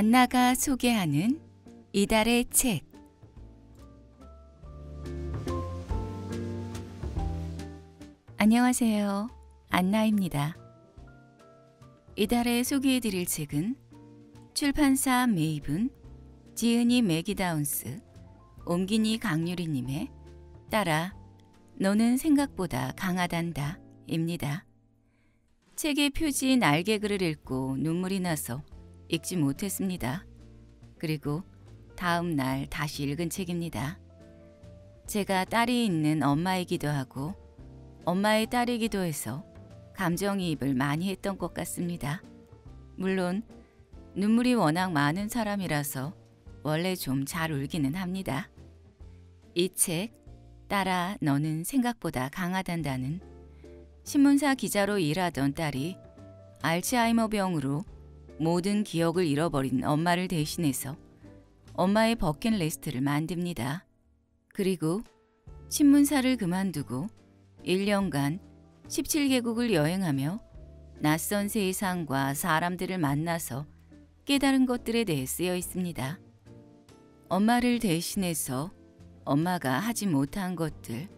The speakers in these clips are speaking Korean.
안나가 소개하는 이달의 책 안녕하세요. 안나입니다. 이달에 소개해드릴 책은 출판사 메이븐, 지은이 매기다운스, 옴기니 강유리님의 따라 너는 생각보다 강하단다 입니다. 책의 표지 날개글을 읽고 눈물이 나서 읽지 못했습니다. 그리고 다음 날 다시 읽은 책입니다. 제가 딸이 있는 엄마이기도 하고 엄마의 딸이기도 해서 감정이입을 많이 했던 것 같습니다. 물론 눈물이 워낙 많은 사람이라서 원래 좀 잘 울기는 합니다. 이책 따라 너는 생각보다 강하단다는 신문사 기자로 일하던 딸이 알츠하이머 병으로 모든 기억을 잃어버린 엄마를 대신해서 엄마의 버킷리스트를 만듭니다. 그리고 신문사를 그만두고 1년간 17개국을 여행하며 낯선 세상과 사람들을 만나서 깨달은 것들에 대해 쓰여 있습니다. 엄마를 대신해서 엄마가 하지 못한 것들,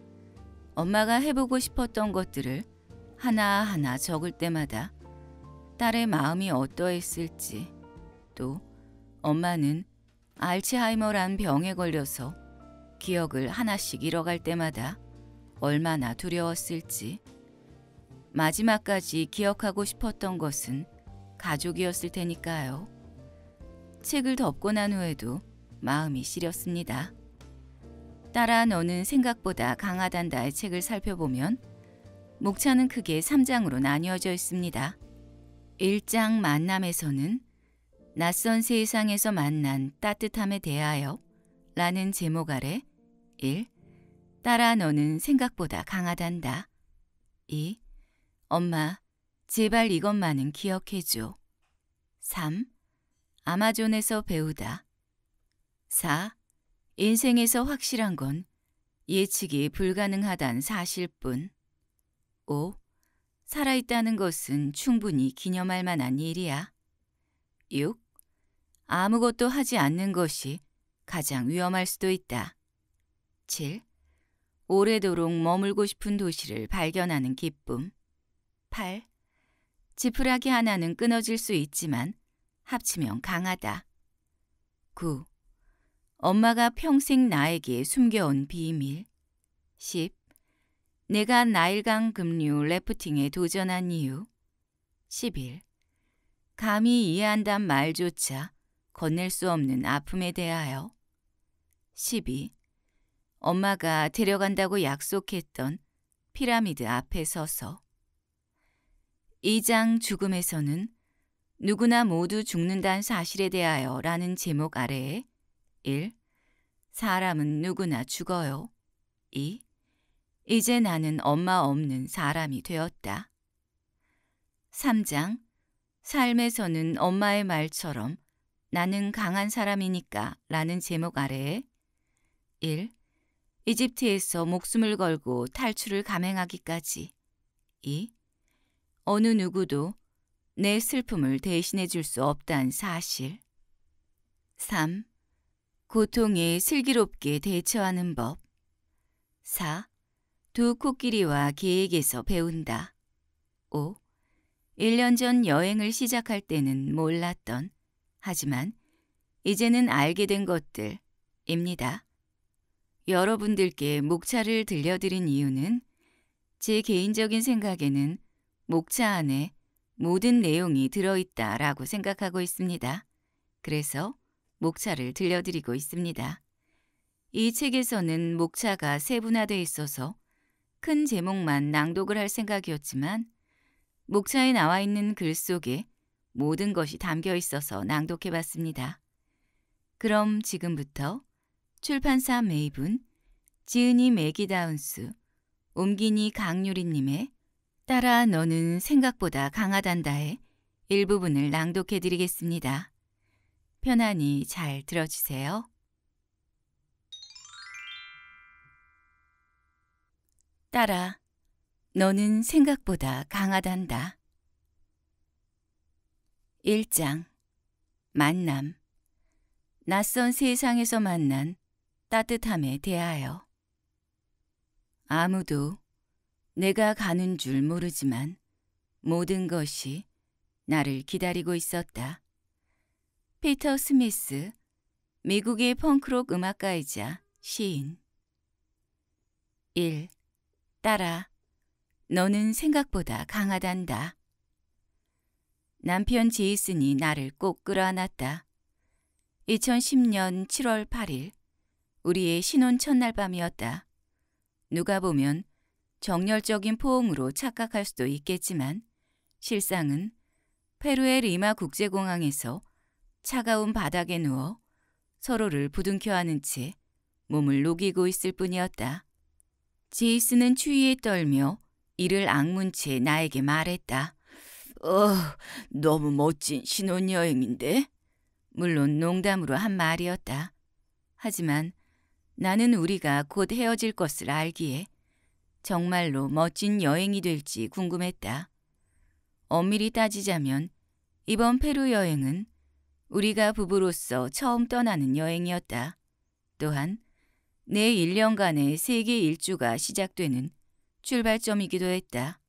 엄마가 해보고 싶었던 것들을 하나하나 적을 때마다 딸의 마음이 어떠했을지 또 엄마는 알츠하이머란 병에 걸려서 기억을 하나씩 잃어갈 때마다 얼마나 두려웠을지 마지막까지 기억하고 싶었던 것은 가족이었을 테니까요. 책을 덮고 난 후에도 마음이 시렸습니다. 따라 너는 생각보다 강하단다의 책을 살펴보면 목차는 크게 3장으로 나뉘어져 있습니다. 일장 만남에서는 낯선 세상에서 만난 따뜻함에 대하여 라는 제목 아래 1. 따라 너는 생각보다 강하단다. 2. 엄마, 제발 이것만은 기억해줘. 3. 아마존에서 배우다. 4. 인생에서 확실한 건 예측이 불가능하단 사실뿐. 5. 살아있다는 것은 충분히 기념할 만한 일이야. 6. 아무것도 하지 않는 것이 가장 위험할 수도 있다. 7. 오래도록 머물고 싶은 도시를 발견하는 기쁨. 8. 지푸라기 하나는 끊어질 수 있지만 합치면 강하다. 9. 엄마가 평생 나에게 숨겨온 비밀. 10. 내가 나일강 급류 래프팅에 도전한 이유 11. 감히 이해한단 말조차 건넬 수 없는 아픔에 대하여 12. 엄마가 데려간다고 약속했던 피라미드 앞에 서서 2장 죽음에서는 누구나 모두 죽는다는 사실에 대하여 라는 제목 아래에 1. 사람은 누구나 죽어요. 2. 이제 나는 엄마 없는 사람이 되었다. 3장 삶에서는 엄마의 말처럼 나는 강한 사람이니까 라는 제목 아래에 1. 이집트에서 목숨을 걸고 탈출을 감행하기까지 2. 어느 누구도 내 슬픔을 대신해 줄 수없다는 사실 3. 고통에 슬기롭게 대처하는 법 4. 두 코끼리와 계획에서 배운다. 5. 1년 전 여행을 시작할 때는 몰랐던, 하지만 이제는 알게 된 것들입니다. 여러분들께 목차를 들려드린 이유는 제 개인적인 생각에는 목차 안에 모든 내용이 들어있다 라고 생각하고 있습니다. 그래서 목차를 들려드리고 있습니다. 이 책에서는 목차가 세분화돼 있어서 큰 제목만 낭독을 할 생각이었지만 목차에 나와 있는 글 속에 모든 것이 담겨 있어서 낭독해 봤습니다. 그럼 지금부터 출판사 메이븐, 지은이 매기 다운스, 옮기니 강유리님의 따라 너는 생각보다 강하단다의 일부분을 낭독해 드리겠습니다. 편안히 잘 들어주세요. 딸아, 너는 생각보다 강하단다. 1장 만남 낯선 세상에서 만난 따뜻함에 대하여 아무도 내가 가는 줄 모르지만 모든 것이 나를 기다리고 있었다. 피터 스미스, 미국의 펑크록 음악가이자 시인 1. 딸아, 너는 생각보다 강하단다. 남편 제이슨이 나를 꼭 끌어안았다. 2010년 7월 8일, 우리의 신혼 첫날 밤이었다. 누가 보면 정열적인 포옹으로 착각할 수도 있겠지만 실상은 페루의 리마 국제공항에서 차가운 바닥에 누워 서로를 부둥켜 안은 채 몸을 녹이고 있을 뿐이었다. 제이스는 추위에 떨며 이를 악문 채 나에게 말했다. 어, 너무 멋진 신혼여행인데? 물론 농담으로 한 말이었다. 하지만 나는 우리가 곧 헤어질 것을 알기에 정말로 멋진 여행이 될지 궁금했다. 엄밀히 따지자면 이번 페루 여행은 우리가 부부로서 처음 떠나는 여행이었다. 또한 내 1년간의 세계 일주가 시작되는 출발점이기도 했다.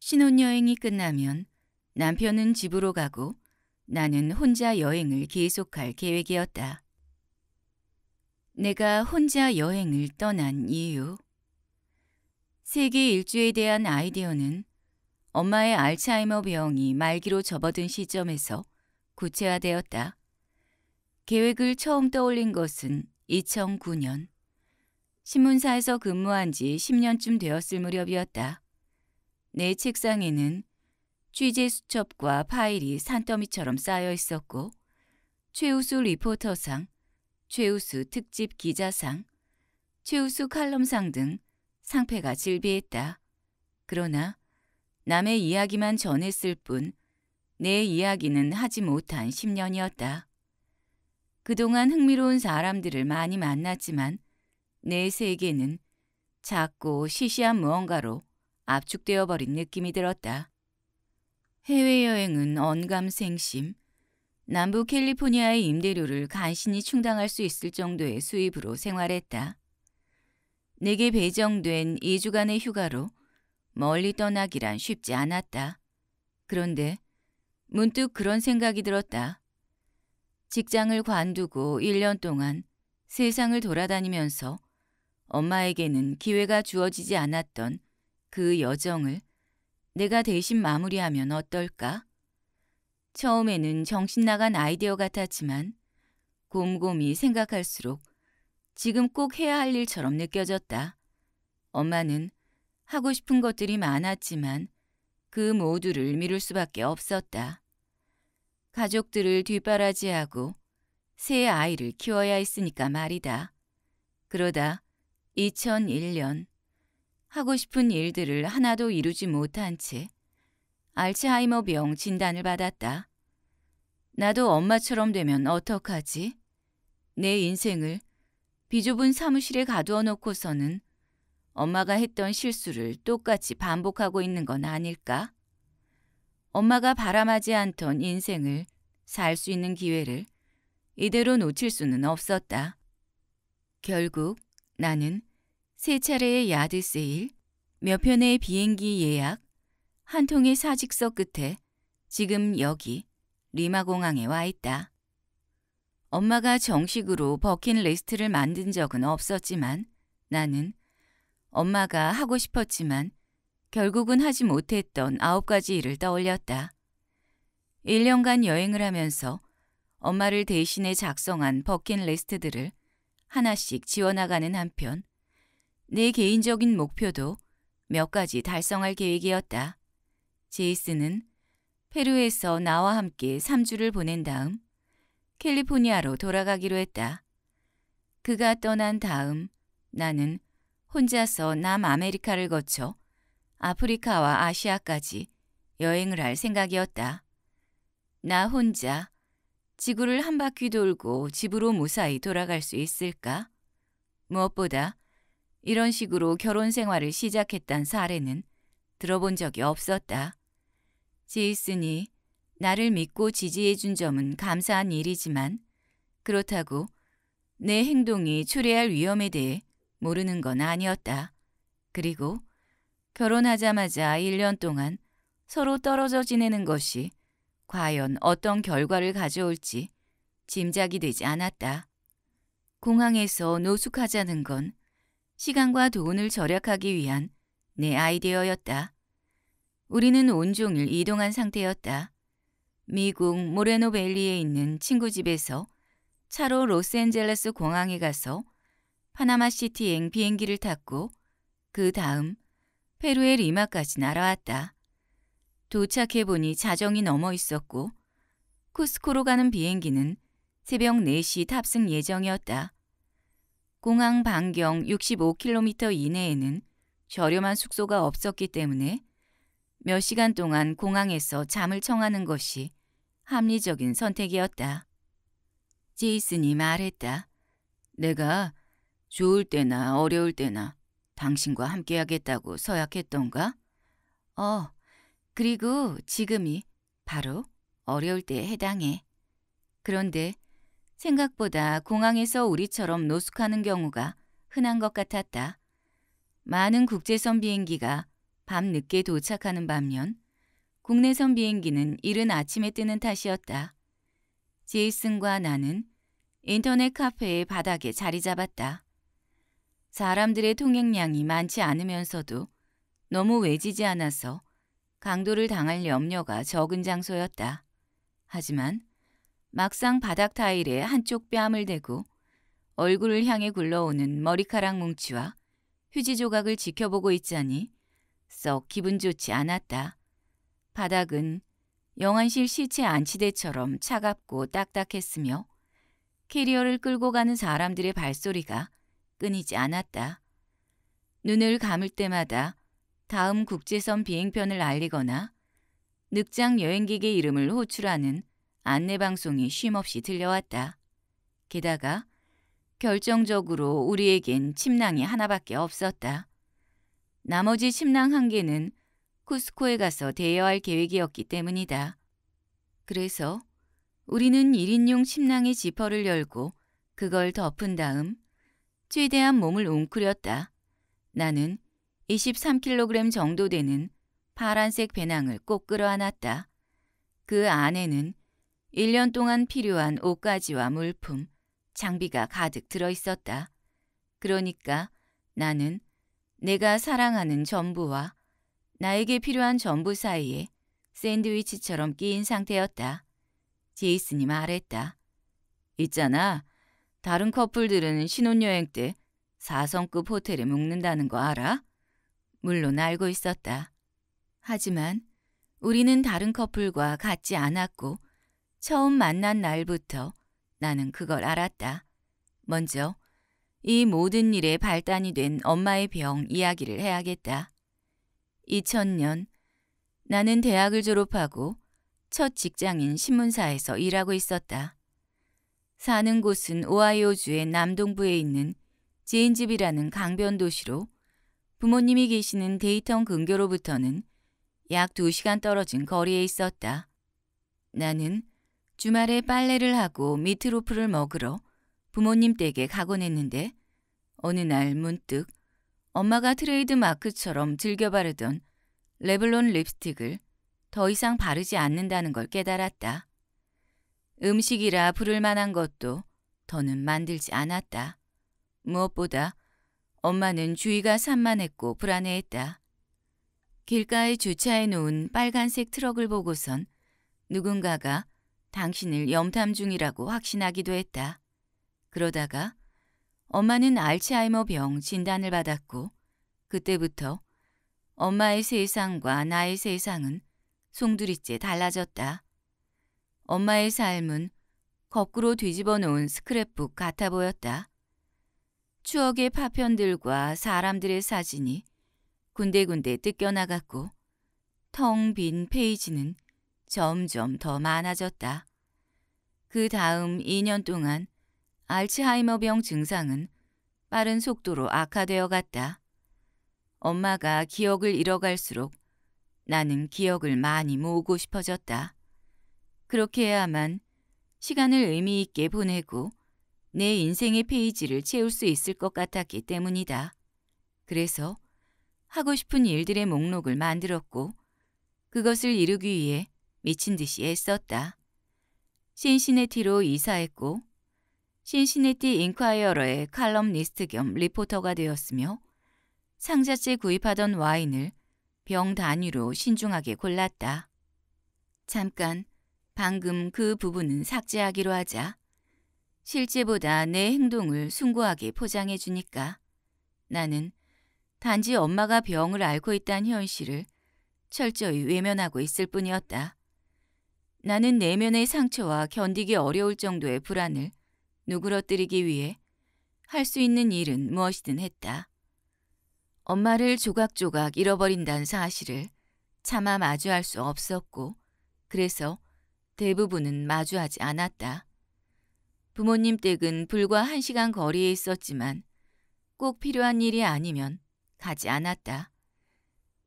신혼여행이 끝나면 남편은 집으로 가고 나는 혼자 여행을 계속할 계획이었다. 내가 혼자 여행을 떠난 이유 세계 일주에 대한 아이디어는 엄마의 알츠하이머 병이 말기로 접어든 시점에서 구체화되었다. 계획을 처음 떠올린 것은 2009년 신문사에서 근무한 지 10년쯤 되었을 무렵이었다. 내 책상에는 취재 수첩과 파일이 산더미처럼 쌓여 있었고 최우수 리포터상, 최우수 특집 기자상, 최우수 칼럼상 등 상패가 질비했다. 그러나 남의 이야기만 전했을 뿐 내 이야기는 하지 못한 10년이었다. 그동안 흥미로운 사람들을 많이 만났지만 내 세계는 작고 시시한 무언가로 압축되어 버린 느낌이 들었다. 해외여행은 언감생심, 남부 캘리포니아의 임대료를 간신히 충당할 수 있을 정도의 수입으로 생활했다. 내게 배정된 2주간의 휴가로 멀리 떠나기란 쉽지 않았다. 그런데 문득 그런 생각이 들었다. 직장을 관두고 1년 동안 세상을 돌아다니면서 엄마에게는 기회가 주어지지 않았던 그 여정을 내가 대신 마무리하면 어떨까? 처음에는 정신 나간 아이디어 같았지만 곰곰이 생각할수록 지금 꼭 해야 할 일처럼 느껴졌다. 엄마는 하고 싶은 것들이 많았지만 그 모두를 미룰 수밖에 없었다. 가족들을 뒷바라지하고 새 아이를 키워야 했으니까 말이다. 그러다 2001년 하고 싶은 일들을 하나도 이루지 못한 채 알츠하이머 병 진단을 받았다. 나도 엄마처럼 되면 어떡하지? 내 인생을 비좁은 사무실에 가두어 놓고서는 엄마가 했던 실수를 똑같이 반복하고 있는 건 아닐까? 엄마가 바람하지 않던 인생을 살 수 있는 기회를 이대로 놓칠 수는 없었다. 결국 나는 세 차례의 야드 세일, 몇 편의 비행기 예약, 한 통의 사직서 끝에 지금 여기 리마공항에 와 있다. 엄마가 정식으로 버킷리스트를 만든 적은 없었지만 나는 엄마가 하고 싶었지만 결국은 하지 못했던 아홉 가지 일을 떠올렸다. 1년간 여행을 하면서 엄마를 대신해 작성한 버킷리스트들을 하나씩 지워나가는 한편 내 개인적인 목표도 몇 가지 달성할 계획이었다. 제이슨은 페루에서 나와 함께 3주를 보낸 다음 캘리포니아로 돌아가기로 했다. 그가 떠난 다음 나는 혼자서 남아메리카를 거쳐 아프리카와 아시아까지 여행을 할 생각이었다. 나 혼자 지구를 한 바퀴 돌고 집으로 무사히 돌아갈 수 있을까? 무엇보다 이런 식으로 결혼 생활을 시작했단 사례는 들어본 적이 없었다. 제이슨이 나를 믿고 지지해 준 점은 감사한 일이지만 그렇다고 내 행동이 초래할 위험에 대해 모르는 건 아니었다. 그리고 결혼하자마자 1년 동안 서로 떨어져 지내는 것이 과연 어떤 결과를 가져올지 짐작이 되지 않았다. 공항에서 노숙하자는 건 시간과 돈을 절약하기 위한 내 아이디어였다. 우리는 온종일 이동한 상태였다. 미국 모레노밸리에 있는 친구 집에서 차로 로스앤젤레스 공항에 가서 파나마시티행 비행기를 탔고 그 다음 페루의 리마까지 날아왔다. 도착해보니 자정이 넘어 있었고 쿠스코로 가는 비행기는 새벽 4시 탑승 예정이었다. 공항 반경 65km 이내에는 저렴한 숙소가 없었기 때문에 몇 시간 동안 공항에서 잠을 청하는 것이 합리적인 선택이었다. 제이슨이 말했다. 내가 좋을 때나 어려울 때나 당신과 함께하겠다고 서약했던가? 어, 그리고 지금이 바로 어려울 때에 해당해. 그런데 생각보다 공항에서 우리처럼 노숙하는 경우가 흔한 것 같았다. 많은 국제선 비행기가 밤늦게 도착하는 반면 국내선 비행기는 이른 아침에 뜨는 탓이었다. 제이슨과 나는 인터넷 카페의 바닥에 자리 잡았다. 사람들의 통행량이 많지 않으면서도 너무 외지지 않아서 강도를 당할 염려가 적은 장소였다. 하지만 막상 바닥 타일에 한쪽 뺨을 대고 얼굴을 향해 굴러오는 머리카락 뭉치와 휴지 조각을 지켜보고 있자니 썩 기분 좋지 않았다. 바닥은 영안실 시체 안치대처럼 차갑고 딱딱했으며 캐리어를 끌고 가는 사람들의 발소리가 끊이지 않았다. 눈을 감을 때마다 다음 국제선 비행편을 알리거나 늑장 여행객의 이름을 호출하는 안내방송이 쉼없이 들려왔다. 게다가 결정적으로 우리에겐 침낭이 하나밖에 없었다. 나머지 침낭 한 개는 쿠스코에 가서 대여할 계획이었기 때문이다. 그래서 우리는 1인용 침낭의 지퍼를 열고 그걸 덮은 다음 최대한 몸을 웅크렸다. 나는 23kg 정도 되는 파란색 배낭을 꼭 끌어안았다. 그 안에는 1년 동안 필요한 옷가지와 물품, 장비가 가득 들어있었다. 그러니까 나는 내가 사랑하는 전부와 나에게 필요한 전부 사이에 샌드위치처럼 끼인 상태였다. 제이슨이 말했다. 있잖아, 다른 커플들은 신혼여행 때 4성급 호텔에 묵는다는 거 알아? 물론 알고 있었다. 하지만 우리는 다른 커플과 같지 않았고 처음 만난 날부터 나는 그걸 알았다. 먼저 이 모든 일의 발단이 된 엄마의 병 이야기를 해야겠다. 2000년 나는 대학을 졸업하고 첫 직장인 신문사에서 일하고 있었다. 사는 곳은 오하이오주의 남동부에 있는 제인집이라는 강변 도시로 부모님이 계시는 데이턴 근교로부터는 약 2시간 떨어진 거리에 있었다. 나는 주말에 빨래를 하고 미트로프를 먹으러 부모님 댁에 가곤 했는데 어느 날 문득 엄마가 트레이드 마크처럼 즐겨 바르던 레블론 립스틱을 더 이상 바르지 않는다는 걸 깨달았다. 음식이라 부를 만한 것도 더는 만들지 않았다. 무엇보다 엄마는 주위가 산만했고 불안해했다. 길가에 주차해 놓은 빨간색 트럭을 보고선 누군가가 당신을 염탐 중이라고 확신하기도 했다. 그러다가 엄마는 알츠하이머 병 진단을 받았고 그때부터 엄마의 세상과 나의 세상은 송두리째 달라졌다. 엄마의 삶은 거꾸로 뒤집어 놓은 스크랩북 같아 보였다. 추억의 파편들과 사람들의 사진이 군데군데 뜯겨나갔고 텅 빈 페이지는 점점 더 많아졌다. 그 다음 2년 동안 알츠하이머병 증상은 빠른 속도로 악화되어 갔다. 엄마가 기억을 잃어갈수록 나는 기억을 많이 모으고 싶어졌다. 그렇게 해야만 시간을 의미 있게 보내고 내 인생의 페이지를 채울 수 있을 것 같았기 때문이다. 그래서 하고 싶은 일들의 목록을 만들었고 그것을 이루기 위해 미친 듯이 애썼다. 신시네티로 이사했고 신시네티 인콰이어러의 칼럼니스트 겸 리포터가 되었으며 상자째 구입하던 와인을 병 단위로 신중하게 골랐다. 잠깐 방금 그 부분은 삭제하기로 하자. 실제보다 내 행동을 숭고하게 포장해 주니까. 나는 단지 엄마가 병을 앓고 있다는 현실을 철저히 외면하고 있을 뿐이었다. 나는 내면의 상처와 견디기 어려울 정도의 불안을 누그러뜨리기 위해 할 수 있는 일은 무엇이든 했다. 엄마를 조각조각 잃어버린다는 사실을 차마 마주할 수 없었고 그래서 대부분은 마주하지 않았다. 부모님 댁은 불과 한 시간 거리에 있었지만 꼭 필요한 일이 아니면 가지 않았다.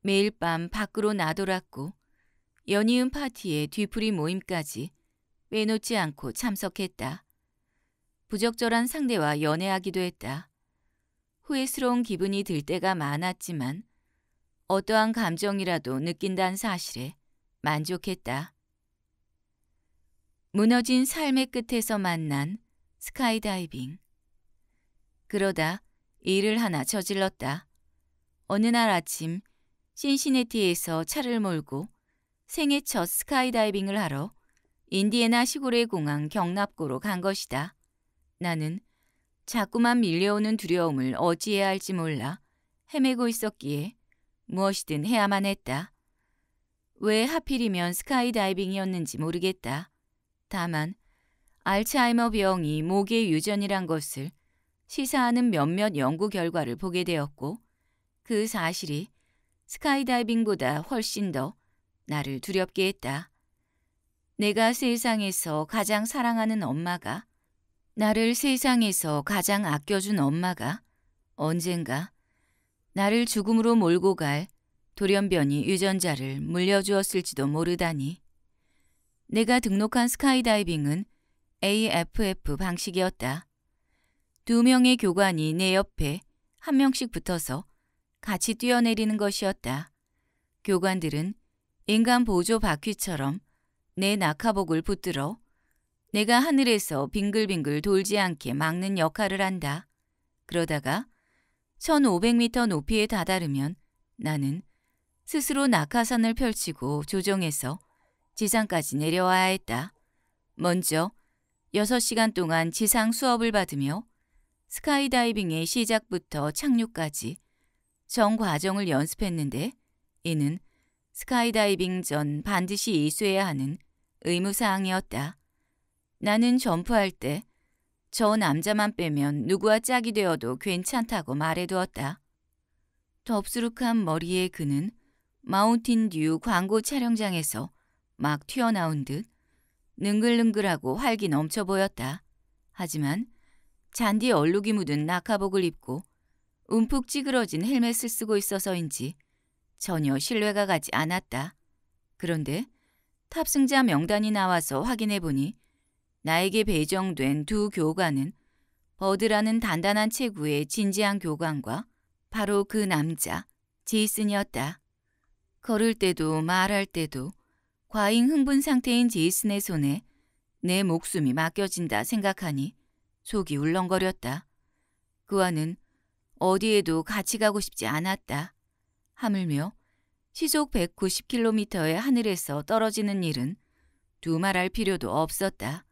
매일 밤 밖으로 나돌았고 연이은 파티에 뒤풀이 모임까지 빼놓지 않고 참석했다. 부적절한 상대와 연애하기도 했다. 후회스러운 기분이 들 때가 많았지만 어떠한 감정이라도 느낀다는 사실에 만족했다. 무너진 삶의 끝에서 만난 스카이다이빙. 그러다 일을 하나 저질렀다. 어느 날 아침 신시내티에서 차를 몰고 생애 첫 스카이다이빙을 하러 인디애나 시골의 공항 경납고로 간 것이다. 나는 자꾸만 밀려오는 두려움을 어찌해야 할지 몰라 헤매고 있었기에 무엇이든 해야만 했다. 왜 하필이면 스카이다이빙이었는지 모르겠다. 다만 알츠하이머 병이 모기의 유전이란 것을 시사하는 몇몇 연구 결과를 보게 되었고 그 사실이 스카이다이빙보다 훨씬 더 나를 두렵게 했다. 내가 세상에서 가장 사랑하는 엄마가 나를 세상에서 가장 아껴준 엄마가 언젠가 나를 죽음으로 몰고 갈 돌연변이 유전자를 물려주었을지도 모르다니. 내가 등록한 스카이다이빙은 AFF 방식이었다. 두 명의 교관이 내 옆에 한 명씩 붙어서 같이 뛰어내리는 것이었다. 교관들은 인간 보조 바퀴처럼 내 낙하복을 붙들어 내가 하늘에서 빙글빙글 돌지 않게 막는 역할을 한다. 그러다가 1500m 높이에 다다르면 나는 스스로 낙하산을 펼치고 조정해서 지상까지 내려와야 했다. 먼저 6시간 동안 지상 수업을 받으며 스카이다이빙의 시작부터 착륙까지 전 과정을 연습했는데 이는 스카이다이빙 전 반드시 이수해야 하는 의무사항이었다. 나는 점프할 때 저 남자만 빼면 누구와 짝이 되어도 괜찮다고 말해두었다. 덥수룩한 머리의 그는 마운틴 뉴 광고 촬영장에서 막 튀어나온 듯 능글능글하고 활기 넘쳐 보였다. 하지만 잔디 얼룩이 묻은 낙하복을 입고 움푹 찌그러진 헬멧을 쓰고 있어서인지 전혀 신뢰가 가지 않았다. 그런데 탑승자 명단이 나와서 확인해 보니 나에게 배정된 두 교관은 버드라는 단단한 체구의 진지한 교관과 바로 그 남자 제이슨이었다. 걸을 때도 말할 때도 과잉 흥분 상태인 제이슨의 손에 내 목숨이 맡겨진다 생각하니 속이 울렁거렸다. 그와는 어디에도 같이 가고 싶지 않았다. 하물며 시속 190km의 하늘에서 떨어지는 일은 두말할 필요도 없었다.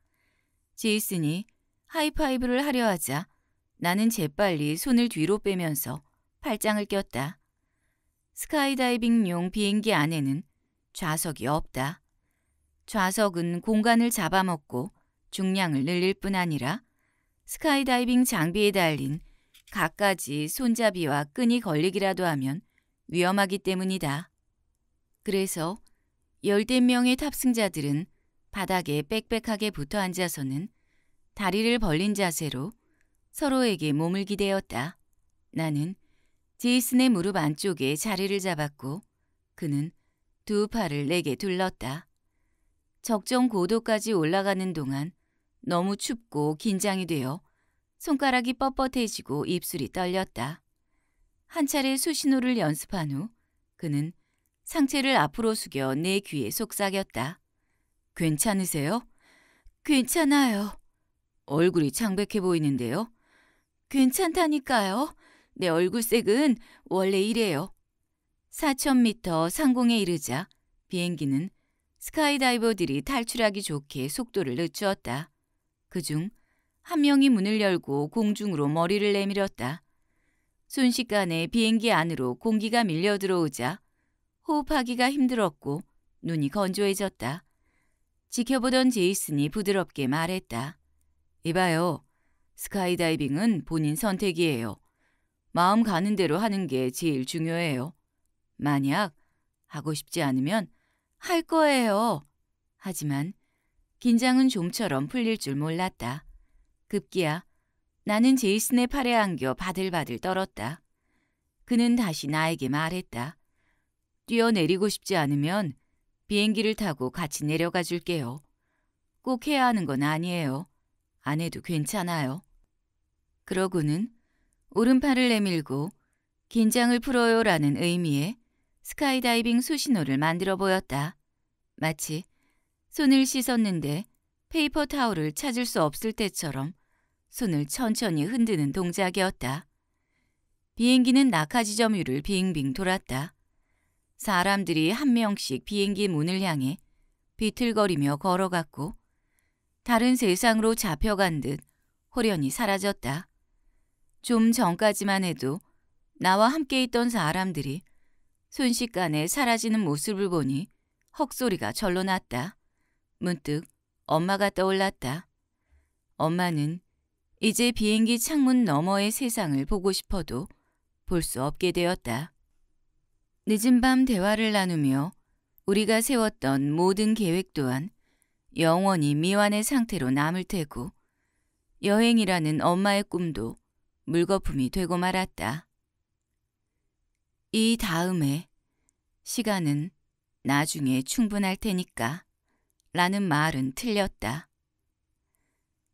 제이슨이 하이파이브를 하려 하자 나는 재빨리 손을 뒤로 빼면서 팔짱을 꼈다. 스카이다이빙용 비행기 안에는 좌석이 없다. 좌석은 공간을 잡아먹고 중량을 늘릴 뿐 아니라 스카이다이빙 장비에 달린 각가지 손잡이와 끈이 걸리기라도 하면 위험하기 때문이다. 그래서 열댓 명의 탑승자들은 바닥에 빽빽하게 붙어 앉아서는 다리를 벌린 자세로 서로에게 몸을 기대었다. 나는 제이슨의 무릎 안쪽에 자리를 잡았고 그는 두 팔을 내게 둘렀다. 적정 고도까지 올라가는 동안 너무 춥고 긴장이 되어 손가락이 뻣뻣해지고 입술이 떨렸다. 한 차례 수신호를 연습한 후 그는 상체를 앞으로 숙여 내 귀에 속삭였다. 괜찮으세요? 괜찮아요. 얼굴이 창백해 보이는데요. 괜찮다니까요. 내 얼굴색은 원래 이래요. 4,000m 상공에 이르자 비행기는 스카이다이버들이 탈출하기 좋게 속도를 늦추었다. 그중 한 명이 문을 열고 공중으로 머리를 내밀었다. 순식간에 비행기 안으로 공기가 밀려 들어오자 호흡하기가 힘들었고 눈이 건조해졌다. 지켜보던 제이슨이 부드럽게 말했다. 이봐요. 스카이다이빙은 본인 선택이에요. 마음 가는 대로 하는 게 제일 중요해요. 만약 하고 싶지 않으면 할 거예요. 하지만 긴장은 좀처럼 풀릴 줄 몰랐다. 급기야 나는 제이슨의 팔에 안겨 바들바들 떨었다. 그는 다시 나에게 말했다. 뛰어내리고 싶지 않으면 비행기를 타고 같이 내려가 줄게요. 꼭 해야 하는 건 아니에요. 안 해도 괜찮아요. 그러고는 오른팔을 내밀고 긴장을 풀어요라는 의미의 스카이다이빙 수신호를 만들어 보였다. 마치 손을 씻었는데 페이퍼 타올을 찾을 수 없을 때처럼 손을 천천히 흔드는 동작이었다. 비행기는 낙하 지점 위를 빙빙 돌았다. 사람들이 한 명씩 비행기 문을 향해 비틀거리며 걸어갔고 다른 세상으로 잡혀간 듯 호련히 사라졌다. 좀 전까지만 해도 나와 함께 있던 사람들이 순식간에 사라지는 모습을 보니 헉소리가 절로 났다. 문득 엄마가 떠올랐다. 엄마는 이제 비행기 창문 너머의 세상을 보고 싶어도 볼 수 없게 되었다. 늦은 밤 대화를 나누며 우리가 세웠던 모든 계획 또한 영원히 미완의 상태로 남을 테고 여행이라는 엄마의 꿈도 물거품이 되고 말았다. 이 다음에 시간은 나중에 충분할 테니까 라는 말은 틀렸다.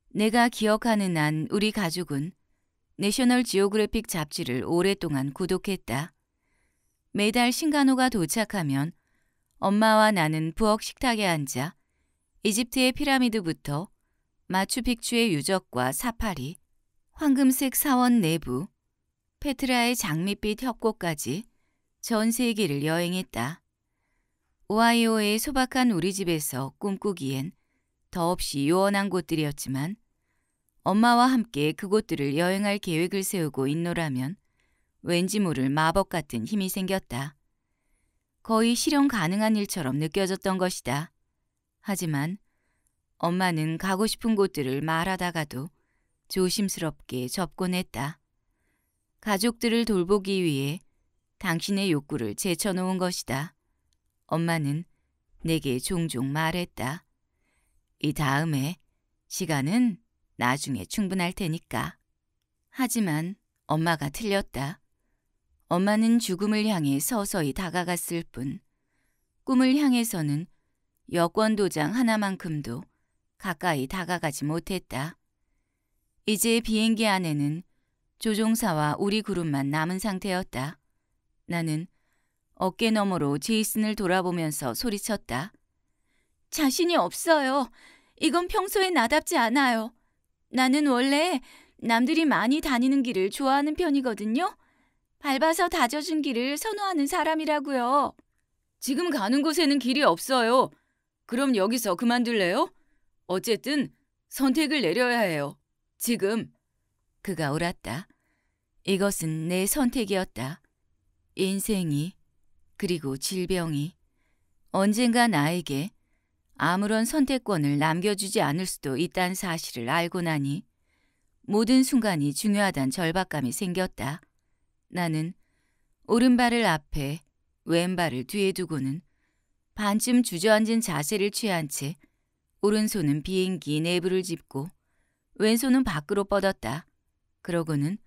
내가 기억하는 한 우리 가족은 내셔널 지오그래픽 잡지를 오랫동안 구독했다. 매달 신간호가 도착하면 엄마와 나는 부엌 식탁에 앉아 이집트의 피라미드부터 마추픽추의 유적과 사파리, 황금색 사원 내부, 페트라의 장밋빛 협곡까지 전 세계를 여행했다. 오하이오의 소박한 우리 집에서 꿈꾸기엔 더없이 요원한 곳들이었지만 엄마와 함께 그곳들을 여행할 계획을 세우고 있노라면 왠지 모를 마법 같은 힘이 생겼다. 거의 실현 가능한 일처럼 느껴졌던 것이다. 하지만 엄마는 가고 싶은 곳들을 말하다가도 조심스럽게 접곤 했다. 가족들을 돌보기 위해 당신의 욕구를 제쳐놓은 것이다. 엄마는 내게 종종 말했다. 이 다음에 시간은 나중에 충분할 테니까. 하지만 엄마가 틀렸다. 엄마는 죽음을 향해 서서히 다가갔을 뿐 꿈을 향해서는 여권 도장 하나만큼도 가까이 다가가지 못했다. 이제 비행기 안에는 조종사와 우리 그룹만 남은 상태였다. 나는 어깨 너머로 제이슨을 돌아보면서 소리쳤다. 자신이 없어요. 이건 평소에 나답지 않아요. 나는 원래 남들이 많이 다니는 길을 좋아하는 편이거든요. 밟아서 다져준 길을 선호하는 사람이라고요. 지금 가는 곳에는 길이 없어요. 그럼 여기서 그만둘래요? 어쨌든 선택을 내려야 해요. 지금 그가 울었다 이것은 내 선택이었다. 인생이 그리고 질병이 언젠가 나에게 아무런 선택권을 남겨주지 않을 수도 있다는 사실을 알고 나니 모든 순간이 중요하단 절박감이 생겼다. 나는 오른발을 앞에 왼발을 뒤에 두고는 반쯤 주저앉은 자세를 취한 채 오른손은 비행기 내부를 짚고 왼손은 밖으로 뻗었다. 그러고는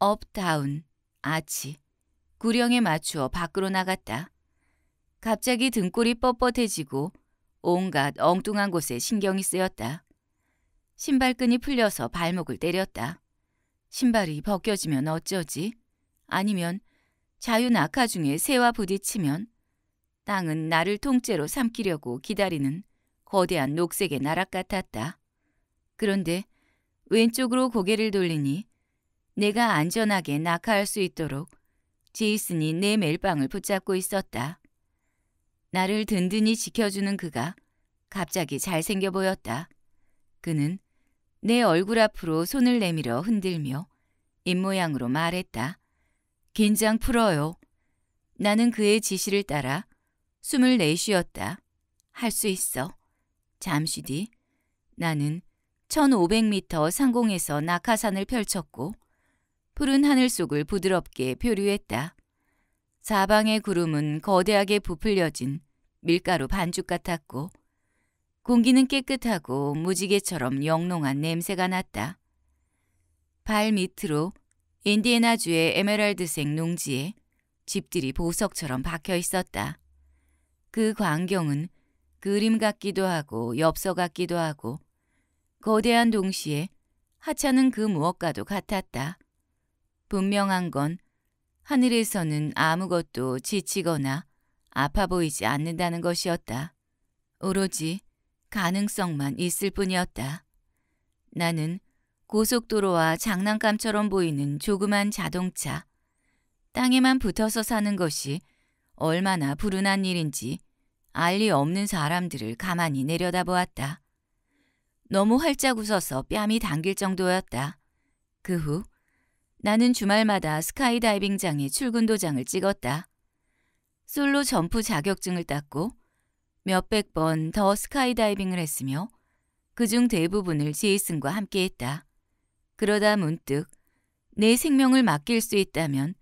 업다운, 아치, 구령에 맞추어 밖으로 나갔다. 갑자기 등골이 뻣뻣해지고 온갖 엉뚱한 곳에 신경이 쓰였다. 신발끈이 풀려서 발목을 때렸다. 신발이 벗겨지면 어쩌지? 아니면 자유낙하 중에 새와 부딪히면 땅은 나를 통째로 삼키려고 기다리는 거대한 녹색의 나락 같았다. 그런데 왼쪽으로 고개를 돌리니 내가 안전하게 낙하할 수 있도록 제이슨이 내 멜빵을 붙잡고 있었다. 나를 든든히 지켜주는 그가 갑자기 잘생겨 보였다. 그는 내 얼굴 앞으로 손을 내밀어 흔들며 입모양으로 말했다. 긴장 풀어요. 나는 그의 지시를 따라 숨을 내쉬었다. 할 수 있어. 잠시 뒤 나는 1500m 상공에서 낙하산을 펼쳤고 푸른 하늘 속을 부드럽게 표류했다. 사방의 구름은 거대하게 부풀려진 밀가루 반죽 같았고 공기는 깨끗하고 무지개처럼 영롱한 냄새가 났다. 발 밑으로 인디애나주의 에메랄드색 농지에 집들이 보석처럼 박혀 있었다. 그 광경은 그림 같기도 하고 엽서 같기도 하고 거대한 동시에 하찮은 그 무엇과도 같았다. 분명한 건 하늘에서는 아무것도 지치거나 아파 보이지 않는다는 것이었다. 오로지 가능성만 있을 뿐이었다. 나는 고속도로와 장난감처럼 보이는 조그만 자동차, 땅에만 붙어서 사는 것이 얼마나 불운한 일인지 알리 없는 사람들을 가만히 내려다보았다. 너무 활짝 웃어서 뺨이 당길 정도였다. 그 후 나는 주말마다 스카이다이빙장에 출근 도장을 찍었다. 솔로 점프 자격증을 땄고 몇백 번 더 스카이다이빙을 했으며 그 중 대부분을 제이슨과 함께했다. 그러다 문득 내 생명을 맡길 수 있다면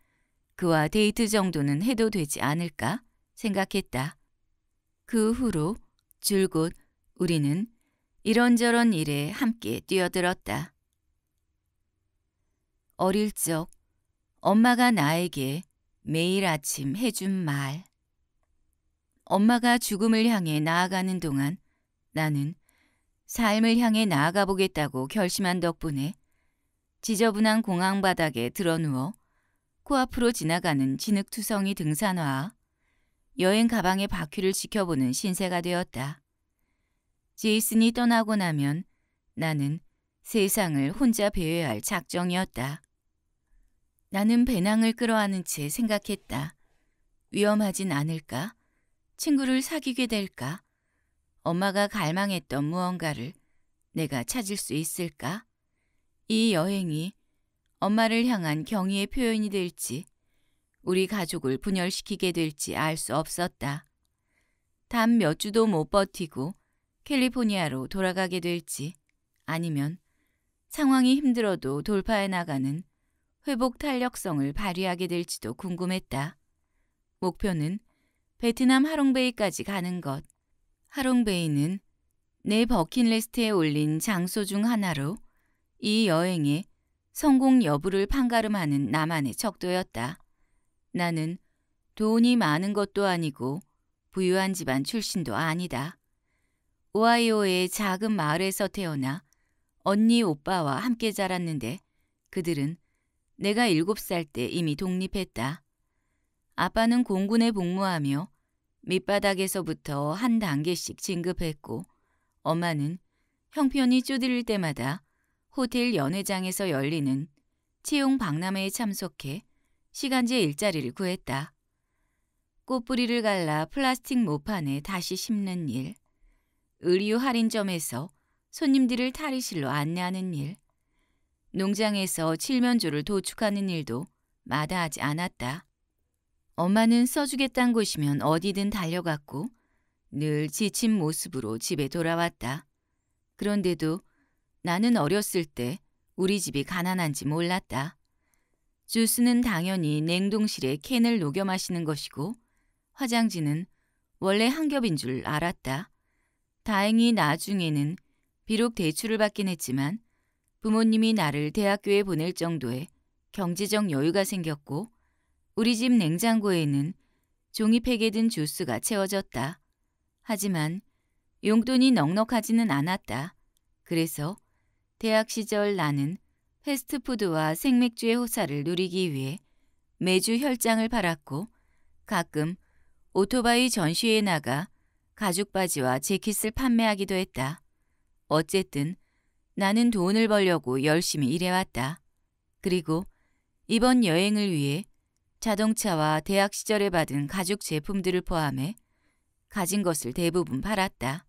그와 데이트 정도는 해도 되지 않을까 생각했다. 그 후로 줄곧 우리는 이런저런 일에 함께 뛰어들었다. 어릴 적 엄마가 나에게 매일 아침 해준 말. 엄마가 죽음을 향해 나아가는 동안 나는 삶을 향해 나아가 보겠다고 결심한 덕분에 지저분한 공항 바닥에 드러누워 코앞으로 지나가는 진흙투성이 등산화, 와 여행 가방의 바퀴를 지켜보는 신세가 되었다. 제이슨이 떠나고 나면 나는 세상을 혼자 배회할 작정이었다. 나는 배낭을 끌어안은 채 생각했다. 위험하진 않을까? 친구를 사귀게 될까? 엄마가 갈망했던 무언가를 내가 찾을 수 있을까? 이 여행이 엄마를 향한 경의의 표현이 될지 우리 가족을 분열시키게 될지 알 수 없었다. 단 몇 주도 못 버티고 캘리포니아로 돌아가게 될지 아니면 상황이 힘들어도 돌파해 나가는 회복 탄력성을 발휘하게 될지도 궁금했다. 목표는 베트남 하롱베이까지 가는 것. 하롱베이는 내 버킷리스트에 올린 장소 중 하나로 이여행에 성공 여부를 판가름하는 나만의 척도였다. 나는 돈이 많은 것도 아니고 부유한 집안 출신도 아니다. 오하이오의 작은 마을에서 태어나 언니 오빠와 함께 자랐는데 그들은 내가 7살 때 이미 독립했다. 아빠는 공군에 복무하며 밑바닥에서부터 한 단계씩 진급했고 엄마는 형편이 쪼들릴 때마다 호텔 연회장에서 열리는 채용 박람회에 참석해 시간제 일자리를 구했다. 꽃뿌리를 갈라 플라스틱 모판에 다시 심는 일. 의류 할인점에서 손님들을 탈의실로 안내하는 일, 농장에서 칠면조를 도축하는 일도 마다하지 않았다. 엄마는 써주겠단 곳이면 어디든 달려갔고 늘 지친 모습으로 집에 돌아왔다. 그런데도 나는 어렸을 때 우리 집이 가난한지 몰랐다. 주스는 당연히 냉동실에 캔을 녹여 마시는 것이고 화장지는 원래 한 겹인 줄 알았다. 다행히 나중에는 비록 대출을 받긴 했지만 부모님이 나를 대학교에 보낼 정도의 경제적 여유가 생겼고 우리 집 냉장고에는 종이팩에 든 주스가 채워졌다. 하지만 용돈이 넉넉하지는 않았다. 그래서 대학 시절 나는 패스트푸드와 생맥주의 호사를 누리기 위해 매주 혈장을 팔았고 가끔 오토바이 전시회에 나가 가죽 바지와 재킷을 판매하기도 했다. 어쨌든 나는 돈을 벌려고 열심히 일해왔다. 그리고 이번 여행을 위해 자동차와 대학 시절에 받은 가죽 제품들을 포함해 가진 것을 대부분 팔았다.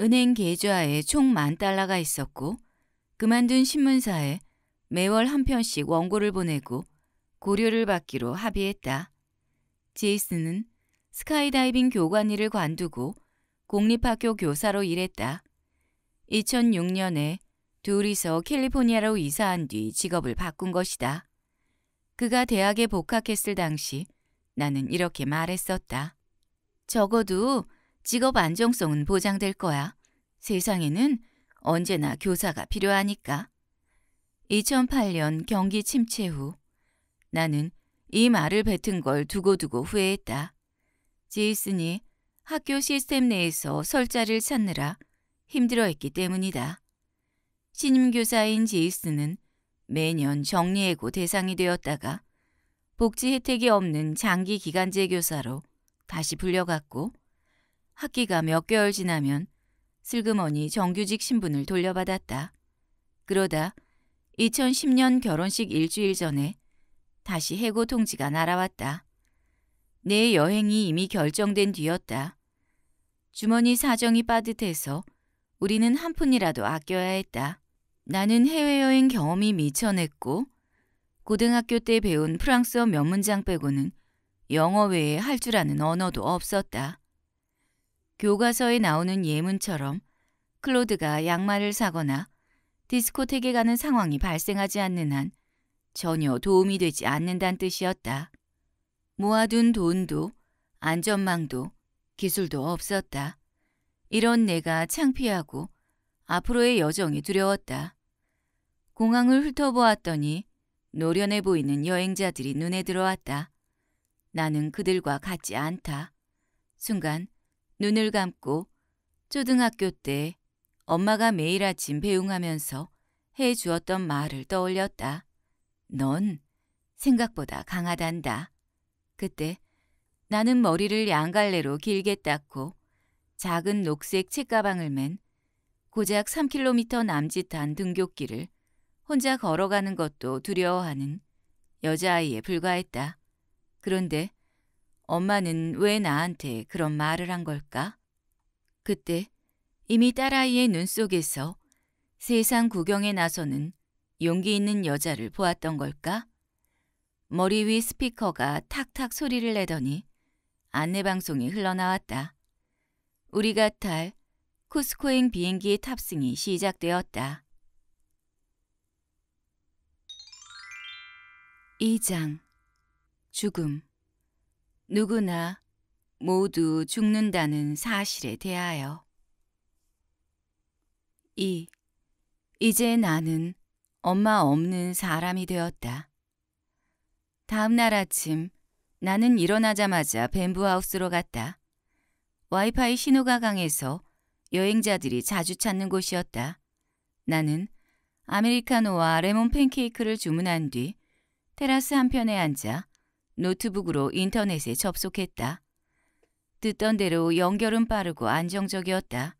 은행 계좌에 총 만 달러가 있었고 그만둔 신문사에 매월 한 편씩 원고를 보내고 고려를 받기로 합의했다. 제이슨은 스카이다이빙 교관 일을 관두고 공립학교 교사로 일했다. 2006년에 둘이서 캘리포니아로 이사한 뒤 직업을 바꾼 것이다. 그가 대학에 복학했을 당시 나는 이렇게 말했었다. 적어도 직업 안정성은 보장될 거야. 세상에는 언제나 교사가 필요하니까. 2008년 경기 침체 후 나는 이 말을 뱉은 걸 두고두고 후회했다. 제이슨이 학교 시스템 내에서 설자를 찾느라 힘들어했기 때문이다. 신임 교사인 제이슨은 매년 정리해고 대상이 되었다가 복지 혜택이 없는 장기 기간제 교사로 다시 불려갔고 학기가 몇 개월 지나면 슬그머니 정규직 신분을 돌려받았다. 그러다 2010년 결혼식 일주일 전에 다시 해고 통지가 날아왔다. 내 여행이 이미 결정된 뒤였다. 주머니 사정이 빠듯해서 우리는 한 푼이라도 아껴야 했다. 나는 해외여행 경험이 미천했고 고등학교 때 배운 프랑스어 몇 문장 빼고는 영어 외에 할 줄 아는 언어도 없었다. 교과서에 나오는 예문처럼 클로드가 양말을 사거나 디스코텍에 가는 상황이 발생하지 않는 한 전혀 도움이 되지 않는다는 뜻이었다. 모아둔 돈도 안전망도 기술도 없었다. 이런 내가 창피하고 앞으로의 여정이 두려웠다. 공항을 훑어보았더니 노련해 보이는 여행자들이 눈에 들어왔다. 나는 그들과 같지 않다. 순간 눈을 감고 초등학교 때 엄마가 매일 아침 배웅하면서 해주었던 말을 떠올렸다. 넌 생각보다 강하단다. 그때 나는 머리를 양갈래로 길게 닦고 작은 녹색 책가방을 맨 고작 3km 남짓한 등굣길을 혼자 걸어가는 것도 두려워하는 여자아이에 불과했다. 그런데 엄마는 왜 나한테 그런 말을 한 걸까? 그때 이미 딸아이의 눈 속에서 세상 구경에 나서는 용기 있는 여자를 보았던 걸까? 머리 위 스피커가 탁탁 소리를 내더니 안내방송이 흘러나왔다. 우리가 탈 코스코행 비행기 탑승이 시작되었다. 2장 죽음 누구나 모두 죽는다는 사실에 대하여 2. 이제 나는 엄마 없는 사람이 되었다. 다음 날 아침 나는 일어나자마자 뱀부하우스로 갔다. 와이파이 신호가 강해서 여행자들이 자주 찾는 곳이었다. 나는 아메리카노와 레몬 팬케이크를 주문한 뒤 테라스 한편에 앉아 노트북으로 인터넷에 접속했다. 듣던 대로 연결은 빠르고 안정적이었다.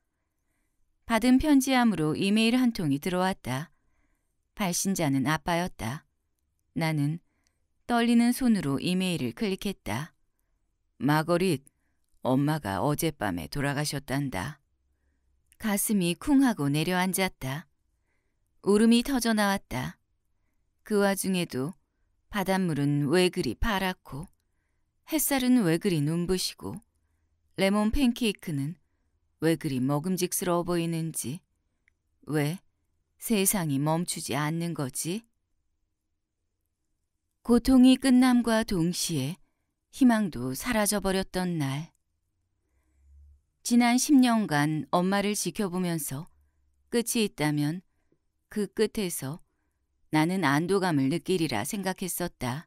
받은 편지함으로 이메일 한 통이 들어왔다. 발신자는 아빠였다. 나는 떨리는 손으로 이메일을 클릭했다. 마거릿, 엄마가 어젯밤에 돌아가셨단다. 가슴이 쿵하고 내려앉았다. 울음이 터져나왔다. 그 와중에도 바닷물은 왜 그리 파랗고 햇살은 왜 그리 눈부시고 레몬 팬케이크는 왜 그리 먹음직스러워 보이는지 왜 세상이 멈추지 않는 거지? 고통이 끝남과 동시에 희망도 사라져버렸던 날. 지난 10년간 엄마를 지켜보면서 끝이 있다면 그 끝에서 나는 안도감을 느끼리라 생각했었다.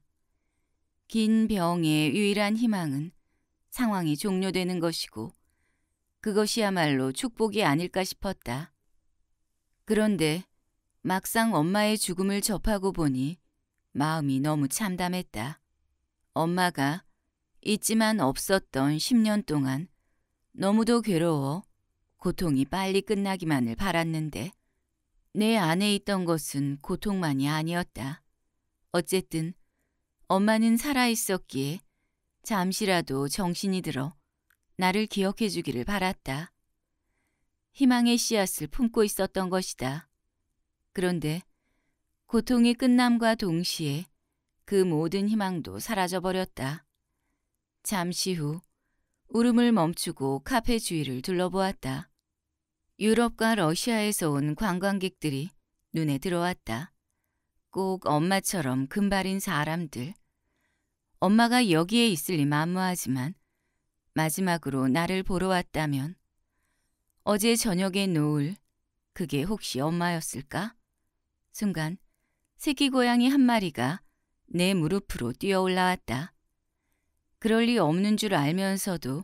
긴 병의 유일한 희망은 상황이 종료되는 것이고 그것이야말로 축복이 아닐까 싶었다. 그런데 막상 엄마의 죽음을 접하고 보니 마음이 너무 참담했다. 엄마가 있지만 없었던 10년 동안 너무도 괴로워 고통이 빨리 끝나기만을 바랐는데 내 안에 있던 것은 고통만이 아니었다. 어쨌든 엄마는 살아있었기에 잠시라도 정신이 들어 나를 기억해 주기를 바랐다. 희망의 씨앗을 품고 있었던 것이다. 그런데 고통이 끝남과 동시에 그 모든 희망도 사라져 버렸다. 잠시 후 울음을 멈추고 카페 주위를 둘러보았다. 유럽과 러시아에서 온 관광객들이 눈에 들어왔다. 꼭 엄마처럼 금발인 사람들. 엄마가 여기에 있을 리 만무하지만 마지막으로 나를 보러 왔다면 어제 저녁에 노을 그게 혹시 엄마였을까? 순간 새끼 고양이 한 마리가 내 무릎으로 뛰어 올라왔다. 그럴 리 없는 줄 알면서도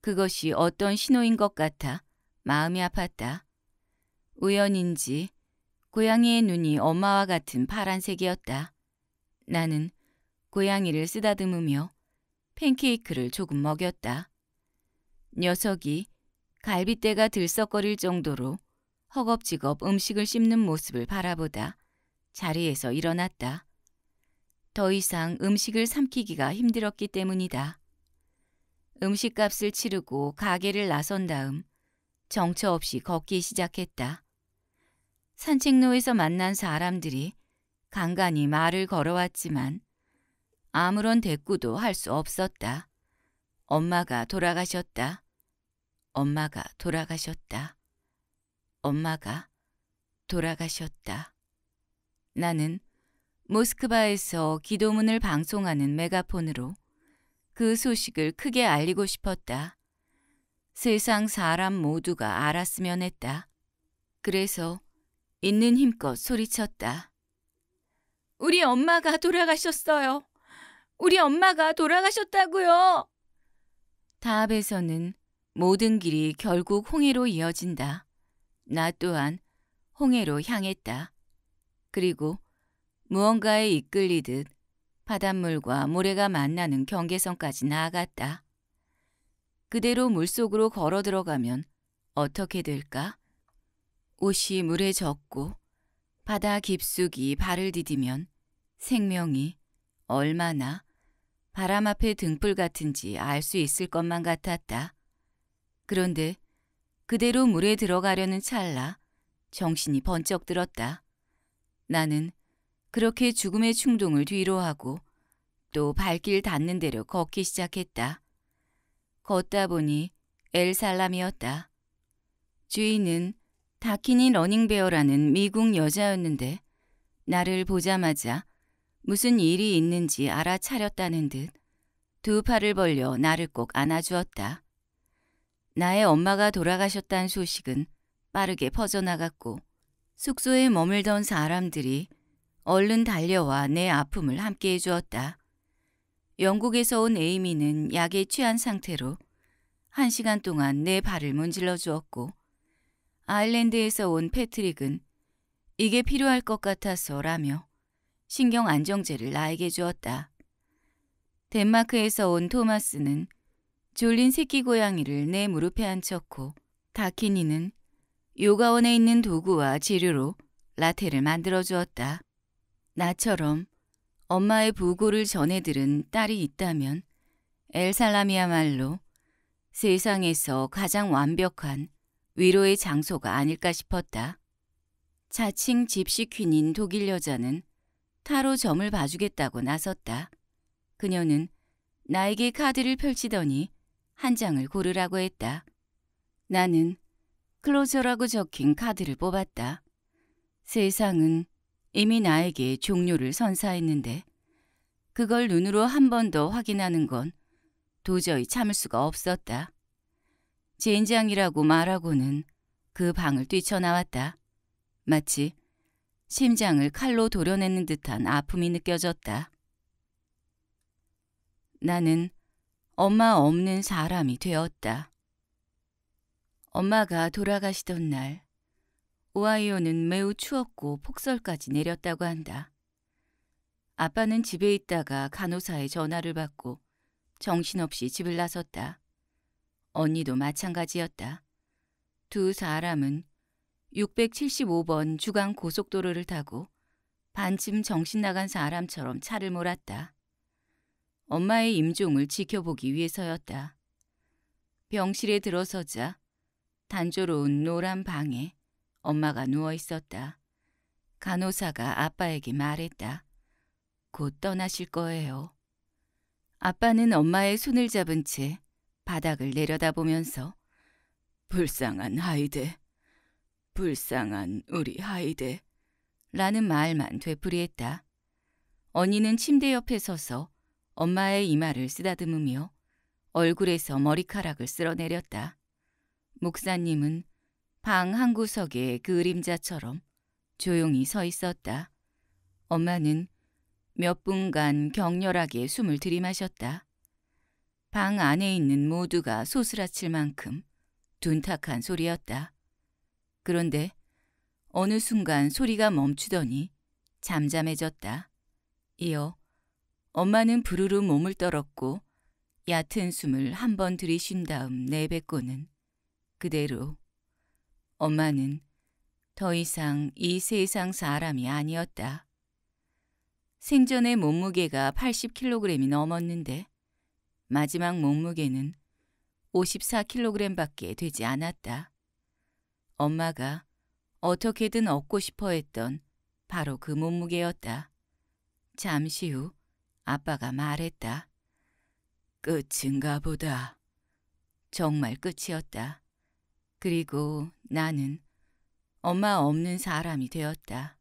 그것이 어떤 신호인 것 같아 마음이 아팠다. 우연인지 고양이의 눈이 엄마와 같은 파란색이었다. 나는 고양이를 쓰다듬으며 팬케이크를 조금 먹였다. 녀석이 갈비대가 들썩거릴 정도로 허겁지겁 음식을 씹는 모습을 바라보다 자리에서 일어났다. 더 이상 음식을 삼키기가 힘들었기 때문이다. 음식값을 치르고 가게를 나선 다음 정처 없이 걷기 시작했다. 산책로에서 만난 사람들이 간간히 말을 걸어왔지만 아무런 대꾸도 할 수 없었다. 엄마가 돌아가셨다. 엄마가 돌아가셨다. 엄마가 돌아가셨다. 나는 모스크바에서 기도문을 방송하는 메가폰으로 그 소식을 크게 알리고 싶었다. 세상 사람 모두가 알았으면 했다. 그래서 있는 힘껏 소리쳤다. 우리 엄마가 돌아가셨어요. 우리 엄마가 돌아가셨다고요. 타압에서는 모든 길이 결국 홍해로 이어진다. 나 또한 홍해로 향했다. 그리고 무언가에 이끌리듯 바닷물과 모래가 만나는 경계선까지 나아갔다. 그대로 물속으로 걸어 들어가면 어떻게 될까? 옷이 물에 젖고 바다 깊숙이 발을 디디면 생명이 얼마나 바람 앞에 등불 같은지 알 수 있을 것만 같았다. 그런데 그대로 물에 들어가려는 찰나 정신이 번쩍 들었다. 나는 그렇게 죽음의 충동을 뒤로하고 또 발길 닿는 대로 걷기 시작했다. 걷다 보니 엘살람이었다. 주인은 다키니 러닝베어라는 미국 여자였는데 나를 보자마자 무슨 일이 있는지 알아차렸다는 듯 두 팔을 벌려 나를 꼭 안아주었다. 나의 엄마가 돌아가셨다는 소식은 빠르게 퍼져나갔고 숙소에 머물던 사람들이 얼른 달려와 내 아픔을 함께해 주었다. 영국에서 온 에이미는 약에 취한 상태로 한 시간 동안 내 발을 문질러 주었고 아일랜드에서 온 패트릭은 이게 필요할 것 같아서라며 신경 안정제를 나에게 주었다. 덴마크에서 온 토마스는 졸린 새끼 고양이를 내 무릎에 앉혔고 다키니는 요가원에 있는 도구와 재료로 라테를 만들어 주었다. 나처럼 엄마의 보고를 전해 들은 딸이 있다면 엘살람이야말로 세상에서 가장 완벽한 위로의 장소가 아닐까 싶었다. 자칭 집시 퀸인 독일 여자는 타로 점을 봐주겠다고 나섰다. 그녀는 나에게 카드를 펼치더니 한 장을 고르라고 했다. 나는 클로저라고 적힌 카드를 뽑았다. 세상은 이미 나에게 종료를 선사했는데 그걸 눈으로 한 번 더 확인하는 건 도저히 참을 수가 없었다. 젠장이라고 말하고는 그 방을 뛰쳐나왔다. 마치 심장을 칼로 도려내는 듯한 아픔이 느껴졌다. 나는 엄마 없는 사람이 되었다. 엄마가 돌아가시던 날 오하이오는 매우 추웠고 폭설까지 내렸다고 한다. 아빠는 집에 있다가 간호사의 전화를 받고 정신없이 집을 나섰다. 언니도 마찬가지였다. 두 사람은 675번 주간 고속도로를 타고 반쯤 정신 나간 사람처럼 차를 몰았다. 엄마의 임종을 지켜보기 위해서였다. 병실에 들어서자 단조로운 노란 방에 엄마가 누워 있었다. 간호사가 아빠에게 말했다. 곧 떠나실 거예요. 아빠는 엄마의 손을 잡은 채 바닥을 내려다보면서 불쌍한 하이데, 불쌍한 우리 하이데 라는 말만 되풀이했다. 언니는 침대 옆에 서서 엄마의 이마를 쓰다듬으며 얼굴에서 머리카락을 쓸어내렸다. 목사님은 방 한구석에 그 그림자처럼 조용히 서 있었다. 엄마는 몇 분간 격렬하게 숨을 들이마셨다. 방 안에 있는 모두가 소스라칠 만큼 둔탁한 소리였다. 그런데 어느 순간 소리가 멈추더니 잠잠해졌다. 이어 엄마는 부르르 몸을 떨었고 얕은 숨을 한 번 들이쉰 다음 내뱉고는 그대로 엄마는 더 이상 이 세상 사람이 아니었다. 생전의 몸무게가 80kg이 넘었는데 마지막 몸무게는 54kg밖에 되지 않았다. 엄마가 어떻게든 얻고 싶어 했던 바로 그 몸무게였다. 잠시 후 아빠가 말했다. 끝인가 보다. 정말 끝이었다. 그리고 나는 엄마 없는 사람이 되었다.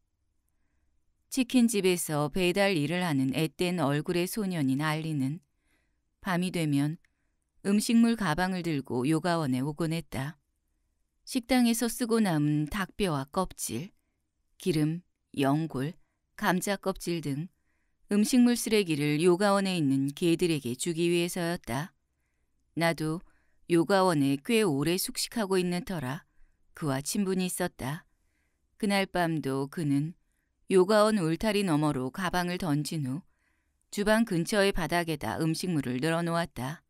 치킨집에서 배달 일을 하는 앳된 얼굴의 소년인 알리는 밤이 되면 음식물 가방을 들고 요가원에 오곤 했다. 식당에서 쓰고 남은 닭뼈와 껍질, 기름, 연골, 감자 껍질 등 음식물 쓰레기를 요가원에 있는 개들에게 주기 위해서였다. 나도 요가원에 꽤 오래 숙식하고 있는 터라 그와 친분이 있었다. 그날 밤도 그는 요가원 울타리 너머로 가방을 던진 후 주방 근처의 바닥에다 음식물을 늘어놓았다.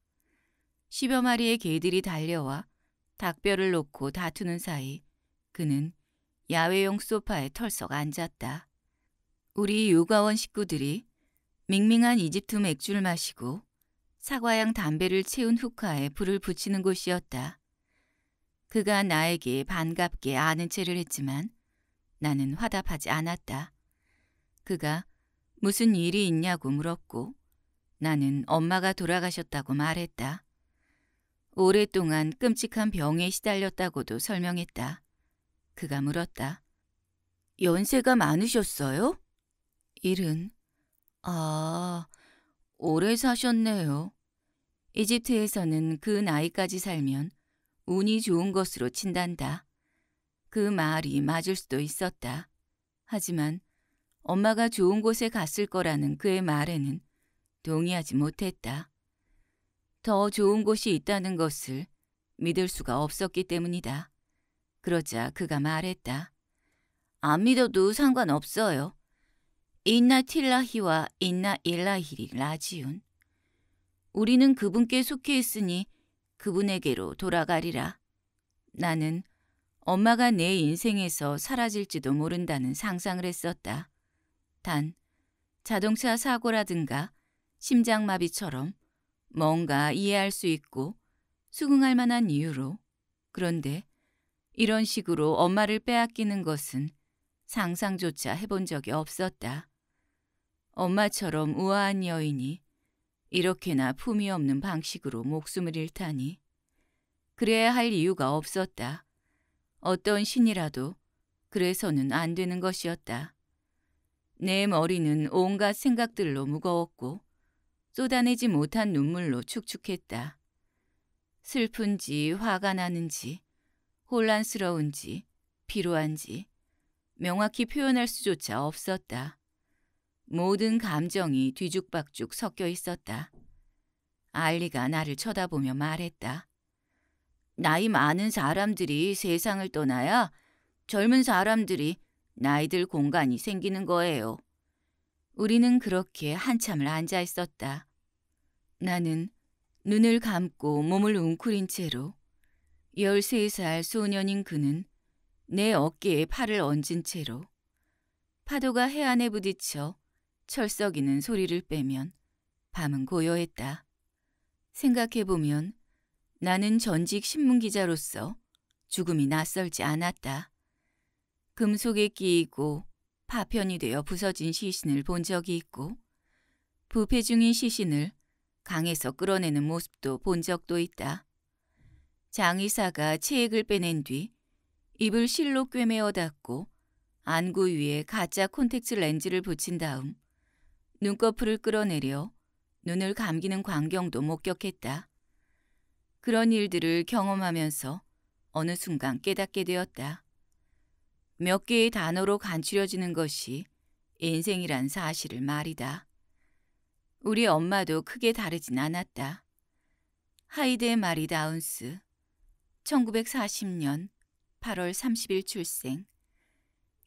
십여 마리의 개들이 달려와 닭뼈를 놓고 다투는 사이 그는 야외용 소파에 털썩 앉았다. 우리 요가원 식구들이 밍밍한 이집트 맥주를 마시고 사과향 담배를 채운 후카에 불을 붙이는 곳이었다. 그가 나에게 반갑게 아는 채를 했지만 나는 화답하지 않았다. 그가 무슨 일이 있냐고 물었고 나는 엄마가 돌아가셨다고 말했다. 오랫동안 끔찍한 병에 시달렸다고도 설명했다. 그가 물었다. 연세가 많으셨어요? 일은 아, 오래 사셨네요. 이집트에서는 그 나이까지 살면 운이 좋은 것으로 친단다. 그 말이 맞을 수도 있었다. 하지만 엄마가 좋은 곳에 갔을 거라는 그의 말에는 동의하지 못했다. 더 좋은 곳이 있다는 것을 믿을 수가 없었기 때문이다. 그러자 그가 말했다. 안 믿어도 상관없어요. 인나 틸라히와 인나 일라히리 라지운. 우리는 그분께 속해 있으니 그분에게로 돌아가리라. 나는 엄마가 내 인생에서 사라질지도 모른다는 상상을 했었다. 단, 자동차 사고라든가 심장마비처럼 뭔가 이해할 수 있고 수긍할 만한 이유로. 그런데 이런 식으로 엄마를 빼앗기는 것은 상상조차 해본 적이 없었다. 엄마처럼 우아한 여인이 이렇게나 품이 없는 방식으로 목숨을 잃다니. 그래야 할 이유가 없었다. 어떤 신이라도 그래서는 안 되는 것이었다. 내 머리는 온갖 생각들로 무거웠고 쏟아내지 못한 눈물로 축축했다. 슬픈지 화가 나는지 혼란스러운지 피로한지 명확히 표현할 수조차 없었다. 모든 감정이 뒤죽박죽 섞여 있었다. 알리가 나를 쳐다보며 말했다. 나이 많은 사람들이 세상을 떠나야 젊은 사람들이 나이들 공간이 생기는 거예요. 우리는 그렇게 한참을 앉아 있었다. 나는 눈을 감고 몸을 웅크린 채로 13살 소년인 그는 내 어깨에 팔을 얹은 채로 파도가 해안에 부딪혀 철썩이는 소리를 빼면 밤은 고요했다. 생각해보면 나는 전직 신문기자로서 죽음이 낯설지 않았다. 금속에 끼이고 파편이 되어 부서진 시신을 본 적이 있고 부패 중인 시신을 강에서 끌어내는 모습도 본 적도 있다. 장의사가 체액을 빼낸 뒤 입을 실로 꿰매어 닫고 안구 위에 가짜 콘택트 렌즈를 붙인 다음 눈꺼풀을 끌어내려 눈을 감기는 광경도 목격했다. 그런 일들을 경험하면서 어느 순간 깨닫게 되었다. 몇 개의 단어로 간추려지는 것이 인생이란 사실을 말이다. 우리 엄마도 크게 다르진 않았다. 하이드의 마리 다운스, 1940년 8월 30일 출생,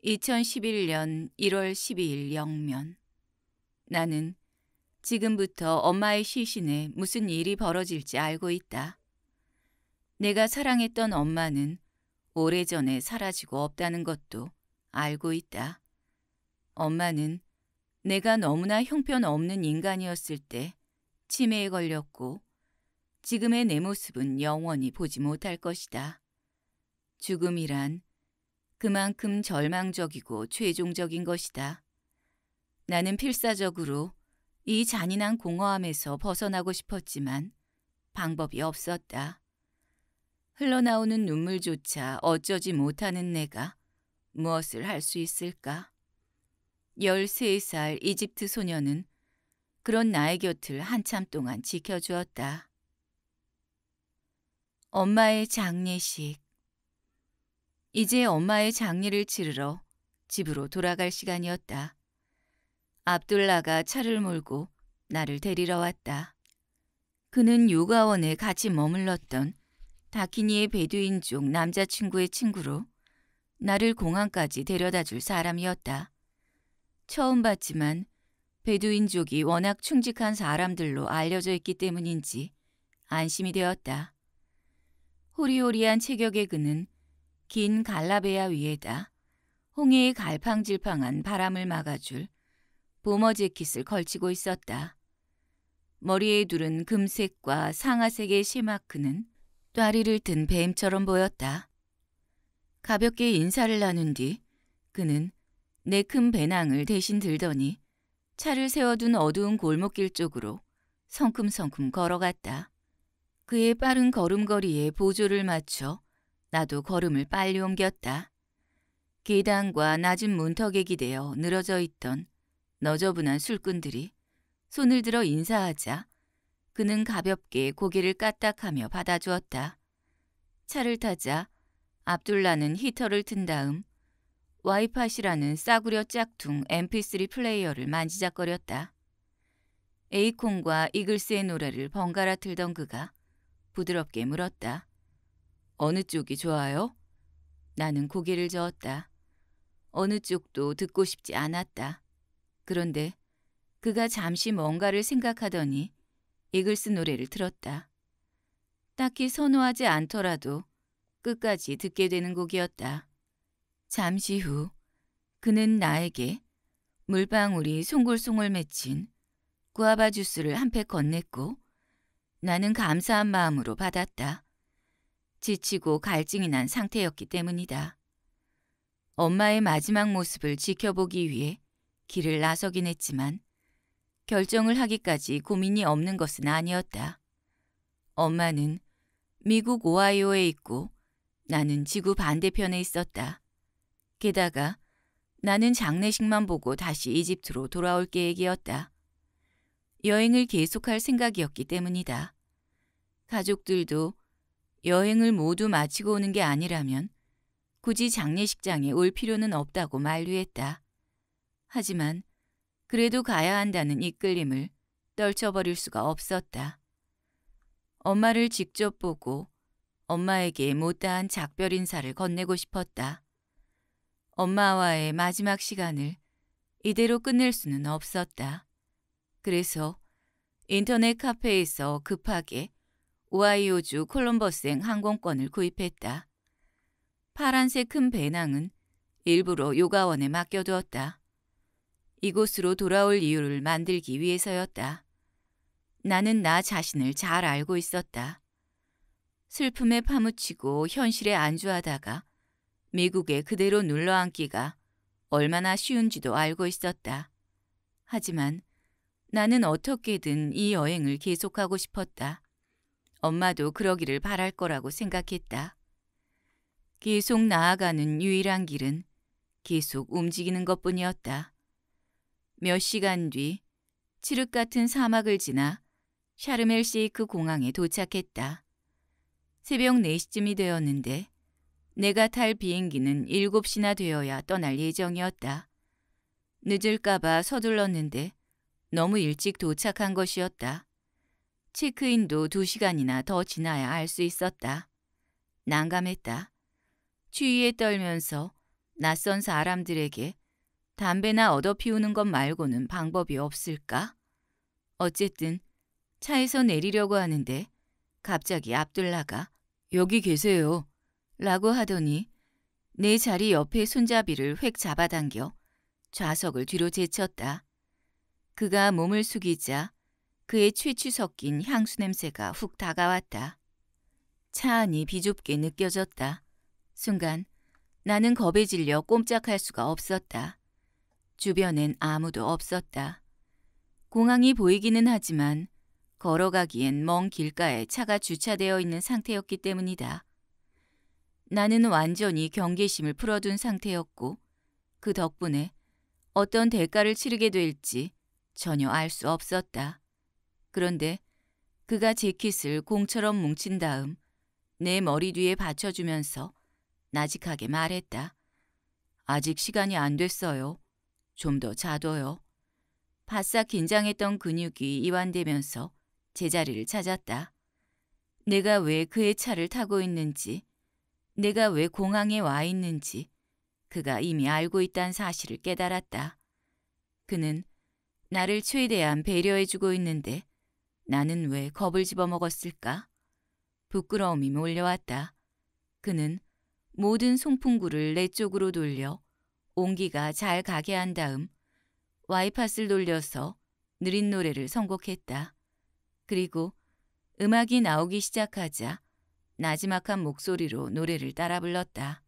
2011년 1월 12일 영면 나는 지금부터 엄마의 시신에 무슨 일이 벌어질지 알고 있다. 내가 사랑했던 엄마는 오래전에 사라지고 없다는 것도 알고 있다. 엄마는 내가 너무나 형편없는 인간이었을 때 치매에 걸렸고 지금의 내 모습은 영원히 보지 못할 것이다. 죽음이란 그만큼 절망적이고 최종적인 것이다. 나는 필사적으로 이 잔인한 공허함에서 벗어나고 싶었지만 방법이 없었다. 흘러나오는 눈물조차 어쩌지 못하는 내가 무엇을 할 수 있을까? 13살 이집트 소녀는 그런 나의 곁을 한참 동안 지켜주었다. 엄마의 장례식 이제 엄마의 장례를 치르러 집으로 돌아갈 시간이었다. 압둘라가 차를 몰고 나를 데리러 왔다. 그는 요가원에 같이 머물렀던 다키니의 베두인족 남자친구의 친구로 나를 공항까지 데려다 줄 사람이었다. 처음 봤지만 베두인족이 워낙 충직한 사람들로 알려져 있기 때문인지 안심이 되었다. 호리호리한 체격의 그는 긴 갈라베야 위에다 홍해의 갈팡질팡한 바람을 막아줄 보머지킷을 걸치고 있었다. 머리에 두른 금색과 상아색의 시마크는 또아리를 든 뱀처럼 보였다. 가볍게 인사를 나눈 뒤 그는 내 큰 배낭을 대신 들더니 차를 세워둔 어두운 골목길 쪽으로 성큼성큼 걸어갔다. 그의 빠른 걸음걸이에 보조를 맞춰 나도 걸음을 빨리 옮겼다. 계단과 낮은 문턱에 기대어 늘어져 있던 너저분한 술꾼들이 손을 들어 인사하자 그는 가볍게 고개를 까딱하며 받아주었다. 차를 타자 압둘라는 히터를 튼 다음 와이팟이라는 싸구려 짝퉁 mp3 플레이어를 만지작거렸다. 에이콘과 이글스의 노래를 번갈아 틀던 그가 부드럽게 물었다. 어느 쪽이 좋아요? 나는 고개를 저었다. 어느 쪽도 듣고 싶지 않았다. 그런데 그가 잠시 뭔가를 생각하더니 이글스 노래를 들었다. 딱히 선호하지 않더라도 끝까지 듣게 되는 곡이었다. 잠시 후 그는 나에게 물방울이 송골송골 맺힌 구아바 주스를 한 팩 건넸고 나는 감사한 마음으로 받았다. 지치고 갈증이 난 상태였기 때문이다. 엄마의 마지막 모습을 지켜보기 위해 길을 나서긴 했지만 결정을 하기까지 고민이 없는 것은 아니었다. 엄마는 미국 오하이오에 있고 나는 지구 반대편에 있었다. 게다가 나는 장례식만 보고 다시 이집트로 돌아올 계획이었다. 여행을 계속할 생각이었기 때문이다. 가족들도 여행을 모두 마치고 오는 게 아니라면 굳이 장례식장에 올 필요는 없다고 만류했다. 하지만 그래도 가야 한다는 이끌림을 떨쳐버릴 수가 없었다. 엄마를 직접 보고 엄마에게 못다한 작별 인사를 건네고 싶었다. 엄마와의 마지막 시간을 이대로 끝낼 수는 없었다. 그래서 인터넷 카페에서 급하게 오하이오주 콜럼버스행 항공권을 구입했다. 파란색 큰 배낭은 일부러 요가원에 맡겨두었다. 이곳으로 돌아올 이유를 만들기 위해서였다. 나는 나 자신을 잘 알고 있었다. 슬픔에 파묻히고 현실에 안주하다가 미국에 그대로 눌러앉기가 얼마나 쉬운지도 알고 있었다. 하지만 나는 어떻게든 이 여행을 계속하고 싶었다. 엄마도 그러기를 바랄 거라고 생각했다. 계속 나아가는 유일한 길은 계속 움직이는 것뿐이었다. 몇 시간 뒤 칠흑 같은 사막을 지나 샤르멜 셰이크 공항에 도착했다. 새벽 4시쯤이 되었는데 내가 탈 비행기는 7시나 되어야 떠날 예정이었다. 늦을까봐 서둘렀는데 너무 일찍 도착한 것이었다. 체크인도 2시간이나 더 지나야 알 수 있었다. 난감했다. 추위에 떨면서 낯선 사람들에게 담배나 얻어 피우는 것 말고는 방법이 없을까? 어쨌든 차에서 내리려고 하는데 갑자기 앞둘라가 여기 계세요 라고 하더니 내 자리 옆에 손잡이를 획 잡아당겨 좌석을 뒤로 제쳤다. 그가 몸을 숙이자 그의 취취 섞인 향수 냄새가 훅 다가왔다. 차 안이 비좁게 느껴졌다. 순간 나는 겁에 질려 꼼짝할 수가 없었다. 주변엔 아무도 없었다. 공항이 보이기는 하지만 걸어가기엔 먼 길가에 차가 주차되어 있는 상태였기 때문이다. 나는 완전히 경계심을 풀어둔 상태였고 그 덕분에 어떤 대가를 치르게 될지 전혀 알 수 없었다. 그런데 그가 재킷을 공처럼 뭉친 다음 내 머리 뒤에 받쳐주면서 나직하게 말했다. 아직 시간이 안 됐어요. 좀더 자둬요. 바싹 긴장했던 근육이 이완되면서 제자리를 찾았다. 내가 왜 그의 차를 타고 있는지, 내가 왜 공항에 와 있는지 그가 이미 알고 있다는 사실을 깨달았다. 그는 나를 최대한 배려해주고 있는데 나는 왜 겁을 집어먹었을까? 부끄러움이 몰려왔다. 그는 모든 송풍구를 내 쪽으로 돌려 온기가 잘 가게 한 다음 와이팟을 돌려서 느린 노래를 선곡했다. 그리고 음악이 나오기 시작하자 나지막한 목소리로 노래를 따라 불렀다.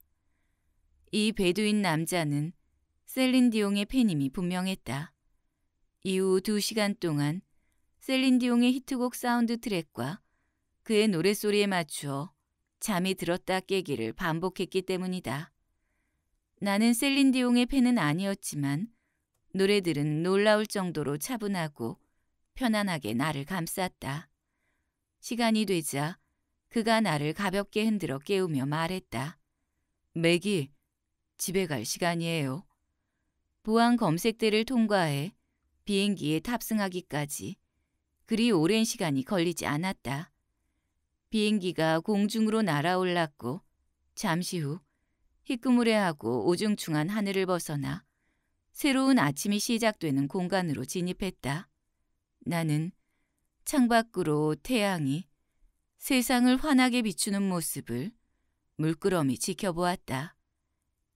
이 베두인 남자는 셀린디옹의 팬임이 분명했다. 이후 두시간 동안 셀린디옹의 히트곡 사운드 트랙과 그의 노랫소리에 맞추어 잠이 들었다 깨기를 반복했기 때문이다. 나는 셀린디옹의 팬은 아니었지만 노래들은 놀라울 정도로 차분하고 편안하게 나를 감쌌다. 시간이 되자 그가 나를 가볍게 흔들어 깨우며 말했다. 맥이 집에 갈 시간이에요. 보안 검색대를 통과해 비행기에 탑승하기까지 그리 오랜 시간이 걸리지 않았다. 비행기가 공중으로 날아올랐고 잠시 후 희끄무레하고 오중충한 하늘을 벗어나 새로운 아침이 시작되는 공간으로 진입했다. 나는 창밖으로 태양이 세상을 환하게 비추는 모습을 물끄러미 지켜보았다.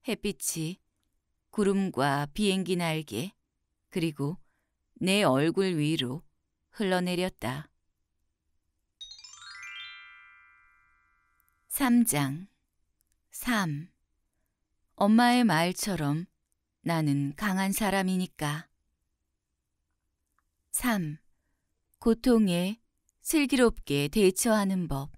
햇빛이 구름과 비행기 날개 그리고 내 얼굴 위로 흘러내렸다. 3장 3 엄마의 말처럼 나는 강한 사람이니까. 3. 고통에 슬기롭게 대처하는 법.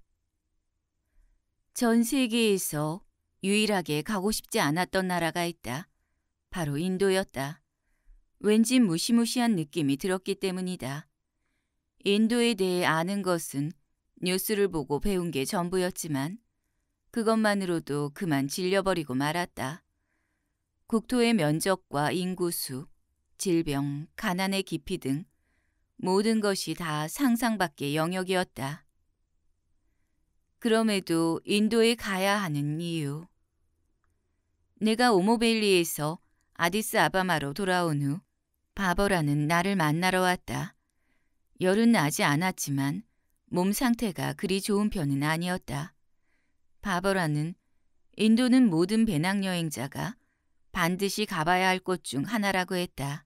전 세계에서 유일하게 가고 싶지 않았던 나라가 있다. 바로 인도였다. 왠지 무시무시한 느낌이 들었기 때문이다. 인도에 대해 아는 것은 뉴스를 보고 배운 게 전부였지만 그것만으로도 그만 질려버리고 말았다. 국토의 면적과 인구수, 질병, 가난의 깊이 등 모든 것이 다 상상 밖의 영역이었다. 그럼에도 인도에 가야 하는 이유. 내가 오모벨리에서 아디스 아바마로 돌아온 후 바버라는 나를 만나러 왔다. 열은 나지 않았지만 몸 상태가 그리 좋은 편은 아니었다. 바버라는 인도는 모든 배낭여행자가 반드시 가봐야 할 곳 중 하나라고 했다.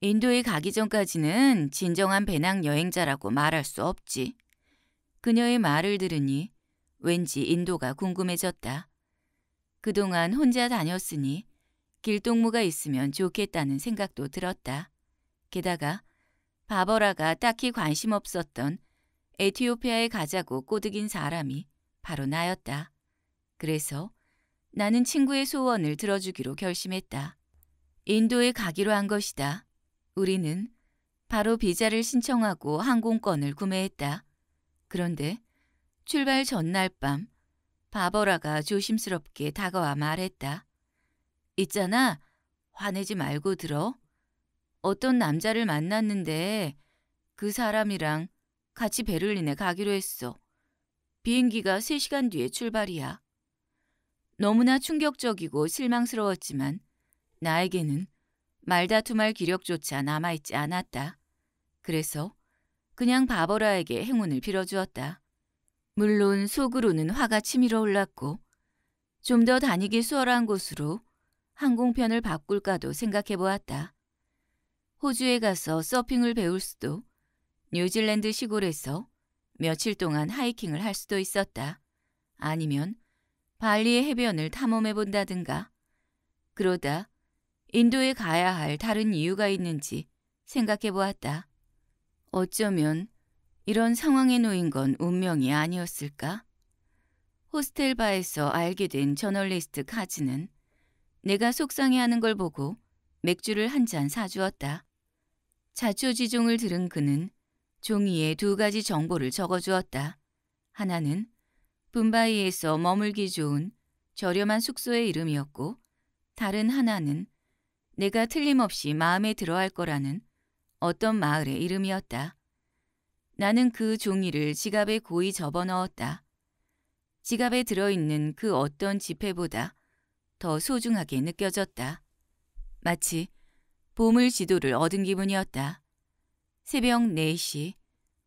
인도에 가기 전까지는 진정한 배낭여행자라고 말할 수 없지. 그녀의 말을 들으니 왠지 인도가 궁금해졌다. 그동안 혼자 다녔으니 길동무가 있으면 좋겠다는 생각도 들었다. 게다가 바버라가 딱히 관심 없었던 에티오피아에 가자고 꼬드긴 사람이 바로 나였다. 그래서 나는 친구의 소원을 들어주기로 결심했다. 인도에 가기로 한 것이다. 우리는 바로 비자를 신청하고 항공권을 구매했다. 그런데 출발 전날 밤 바버라가 조심스럽게 다가와 말했다. 있잖아. 화내지 말고 들어. 어떤 남자를 만났는데 그 사람이랑 같이 베를린에 가기로 했어. 비행기가 3시간 뒤에 출발이야. 너무나 충격적이고 실망스러웠지만 나에게는 말다툼할 기력조차 남아있지 않았다. 그래서 그냥 바버라에게 행운을 빌어주었다. 물론 속으로는 화가 치밀어 올랐고 좀 더 다니기 수월한 곳으로 항공편을 바꿀까도 생각해보았다. 호주에 가서 서핑을 배울 수도 뉴질랜드 시골에서 며칠 동안 하이킹을 할 수도 있었다. 아니면 발리의 해변을 탐험해 본다든가. 그러다 인도에 가야 할 다른 이유가 있는지 생각해 보았다. 어쩌면 이런 상황에 놓인 건 운명이 아니었을까? 호스텔 바에서 알게 된 저널리스트 카즈는 내가 속상해하는 걸 보고 맥주를 한 잔 사주었다. 자초지종을 들은 그는 종이에 두 가지 정보를 적어주었다. 하나는 붐바이에서 머물기 좋은 저렴한 숙소의 이름이었고 다른 하나는 내가 틀림없이 마음에 들어할 거라는 어떤 마을의 이름이었다. 나는 그 종이를 지갑에 고이 접어넣었다. 지갑에 들어있는 그 어떤 지폐보다 더 소중하게 느껴졌다. 마치 보물 지도를 얻은 기분이었다. 새벽 4시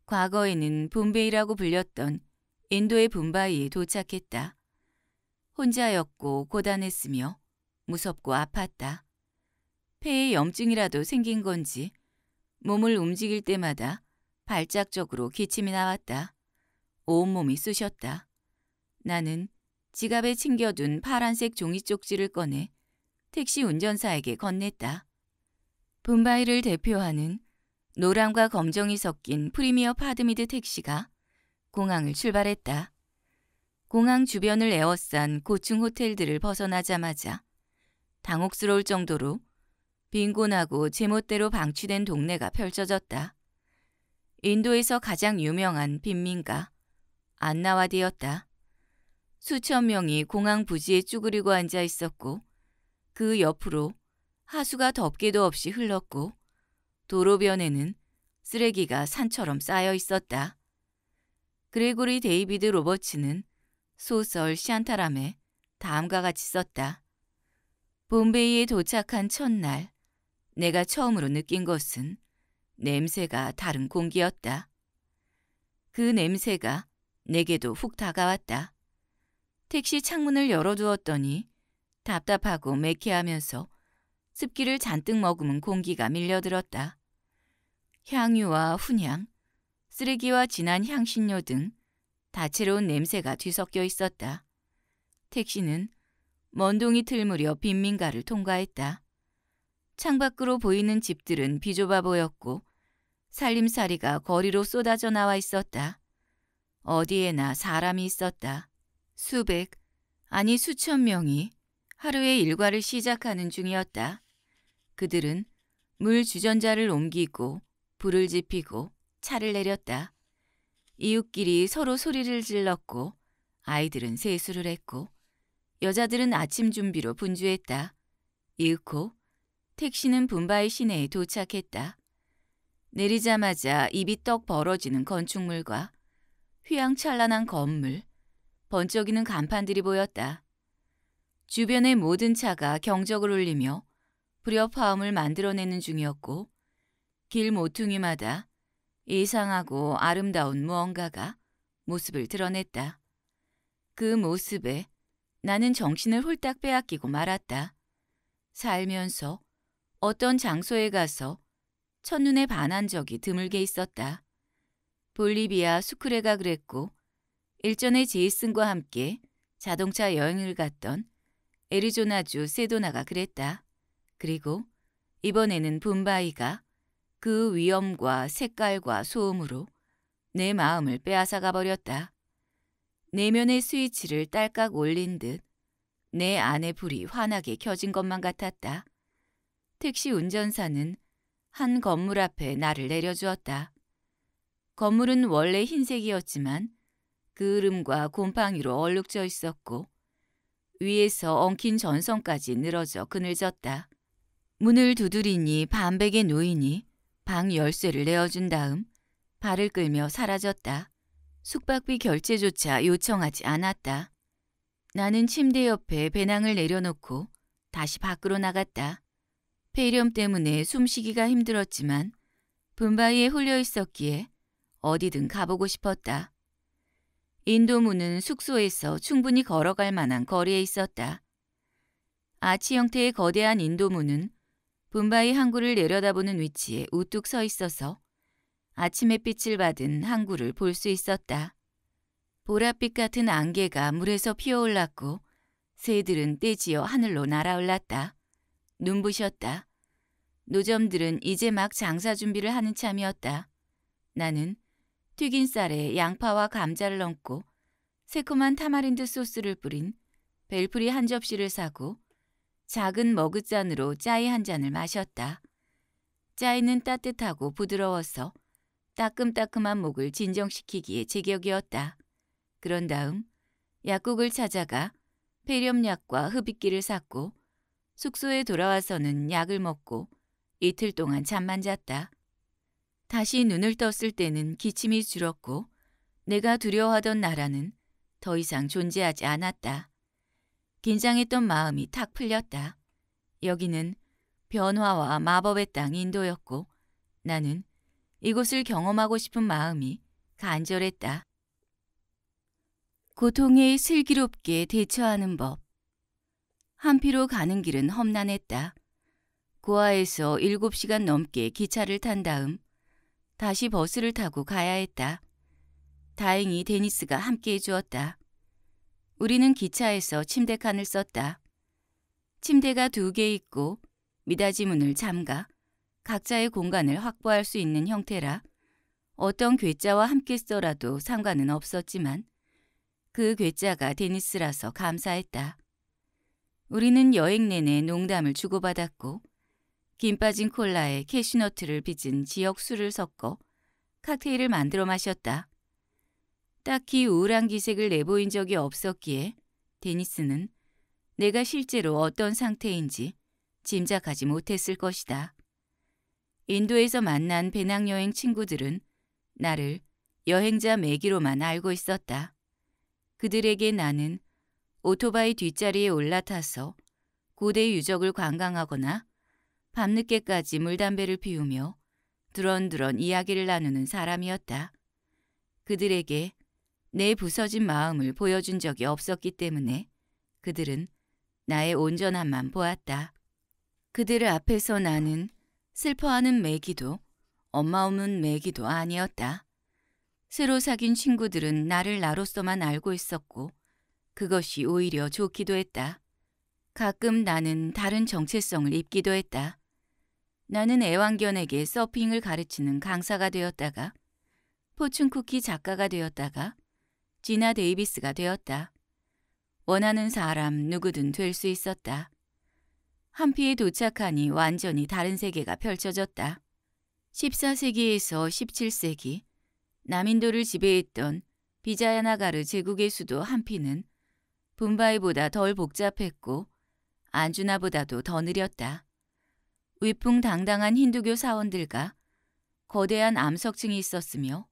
과거에는 봄베이라고 불렸던 인도의 붐바이에 도착했다. 혼자였고 고단했으며 무섭고 아팠다. 폐에 염증이라도 생긴 건지 몸을 움직일 때마다 발작적으로 기침이 나왔다. 온몸이 쑤셨다. 나는 지갑에 챙겨둔 파란색 종이 쪽지를 꺼내 택시 운전사에게 건넸다. 붐바이를 대표하는 노랑과 검정이 섞인 프리미어 파드미드 택시가 공항을 출발했다. 공항 주변을 에워싼 고층 호텔들을 벗어나자마자 당혹스러울 정도로 빈곤하고 제멋대로 방치된 동네가 펼쳐졌다. 인도에서 가장 유명한 빈민가 안나와디였다. 수천 명이 공항 부지에 쭈그리고 앉아 있었고 그 옆으로 하수가 덮개도 없이 흘렀고 도로변에는 쓰레기가 산처럼 쌓여 있었다. 그레고리 데이비드 로버츠는 소설 시안타람에 다음과 같이 썼다. 봄베이에 도착한 첫날 내가 처음으로 느낀 것은 냄새가 다른 공기였다. 그 냄새가 내게도 훅 다가왔다. 택시 창문을 열어두었더니 답답하고 매캐하면서 습기를 잔뜩 머금은 공기가 밀려들었다. 향유와 훈향, 쓰레기와 진한 향신료 등 다채로운 냄새가 뒤섞여 있었다. 택시는 먼동이 틀 무렵 빈민가를 통과했다. 창밖으로 보이는 집들은 비좁아 보였고 살림살이가 거리로 쏟아져 나와 있었다. 어디에나 사람이 있었다. 수백, 아니 수천 명이 하루의 일과를 시작하는 중이었다. 그들은 물 주전자를 옮기고 불을 지피고 차를 내렸다. 이웃끼리 서로 소리를 질렀고 아이들은 세수를 했고 여자들은 아침 준비로 분주했다. 이윽고 택시는 분바이 시내에 도착했다. 내리자마자 입이 떡 벌어지는 건축물과 휘황찬란한 건물, 번쩍이는 간판들이 보였다. 주변의 모든 차가 경적을 울리며 불협화음을 만들어내는 중이었고 길 모퉁이마다 이상하고 아름다운 무언가가 모습을 드러냈다. 그 모습에 나는 정신을 홀딱 빼앗기고 말았다. 살면서 어떤 장소에 가서 첫눈에 반한 적이 드물게 있었다. 볼리비아 수크레가 그랬고 일전에 제이슨과 함께 자동차 여행을 갔던 에리조나주 세도나가 그랬다. 그리고 이번에는 붐바이가 그 위엄과 색깔과 소음으로 내 마음을 빼앗아가 버렸다. 내면의 스위치를 딸깍 올린 듯 내 안의 불이 환하게 켜진 것만 같았다. 택시 운전사는 한 건물 앞에 나를 내려주었다. 건물은 원래 흰색이었지만 그름과 곰팡이로 얼룩져 있었고 위에서 엉킨 전선까지 늘어져 그늘졌다. 문을 두드리니 반백의 노인이 방 열쇠를 내어준 다음 발을 끌며 사라졌다. 숙박비 결제조차 요청하지 않았다. 나는 침대 옆에 배낭을 내려놓고 다시 밖으로 나갔다. 폐렴 때문에 숨쉬기가 힘들었지만 분바위에 홀려 있었기에 어디든 가보고 싶었다. 인도문은 숙소에서 충분히 걸어갈 만한 거리에 있었다. 아치 형태의 거대한 인도문은 분바이 항구를 내려다보는 위치에 우뚝 서 있어서 아침 햇빛을 받은 항구를 볼 수 있었다. 보랏빛 같은 안개가 물에서 피어올랐고 새들은 떼지어 하늘로 날아올랐다. 눈부셨다. 노점들은 이제 막 장사 준비를 하는 참이었다. 나는 튀긴 쌀에 양파와 감자를 얹고 새콤한 타마린드 소스를 뿌린 벨프리 한 접시를 사고 작은 머그잔으로 짜이 한 잔을 마셨다. 짜이는 따뜻하고 부드러워서 따끔따끔한 목을 진정시키기에 제격이었다. 그런 다음 약국을 찾아가 폐렴약과 흡입기를 샀고 숙소에 돌아와서는 약을 먹고 이틀 동안 잠만 잤다. 다시 눈을 떴을 때는 기침이 줄었고 내가 두려워하던 나라는 더 이상 존재하지 않았다. 긴장했던 마음이 탁 풀렸다. 여기는 변화와 마법의 땅 인도였고 나는 이곳을 경험하고 싶은 마음이 간절했다. 고통에 슬기롭게 대처하는 법. 한피로 가는 길은 험난했다. 고아에서 7시간 넘게 기차를 탄 다음 다시 버스를 타고 가야 했다. 다행히 데니스가 함께해 주었다. 우리는 기차에서 침대칸을 썼다. 침대가 두 개 있고 미닫이 문을 잠가 각자의 공간을 확보할 수 있는 형태라 어떤 괴짜와 함께 써라도 상관은 없었지만 그 괴짜가 데니스라서 감사했다. 우리는 여행 내내 농담을 주고받았고 김 빠진 콜라에 캐슈너트를 빚은 지역 술을 섞어 칵테일을 만들어 마셨다. 딱히 우울한 기색을 내보인 적이 없었기에 데니스는 내가 실제로 어떤 상태인지 짐작하지 못했을 것이다. 인도에서 만난 배낭여행 친구들은 나를 여행자 매기로만 알고 있었다. 그들에게 나는 오토바이 뒷자리에 올라타서 고대 유적을 관광하거나 밤늦게까지 물담배를 피우며 두런두런 이야기를 나누는 사람이었다. 그들에게 내 부서진 마음을 보여준 적이 없었기 때문에 그들은 나의 온전함만 보았다. 그들 앞에서 나는 슬퍼하는 매기도 엄마 없는 매기도 아니었다. 새로 사귄 친구들은 나를 나로서만 알고 있었고 그것이 오히려 좋기도 했다. 가끔 나는 다른 정체성을 입기도 했다. 나는 애완견에게 서핑을 가르치는 강사가 되었다가 포춘쿠키 작가가 되었다가 지나 데이비스가 되었다. 원하는 사람 누구든 될 수 있었다. 한피에 도착하니 완전히 다른 세계가 펼쳐졌다. 14세기에서 17세기 남인도를 지배했던 비자야나가르 제국의 수도 한피는 분바이보다 덜 복잡했고 안주나보다도 더 느렸다. 위풍당당한 힌두교 사원들과 거대한 암석층이 있었으며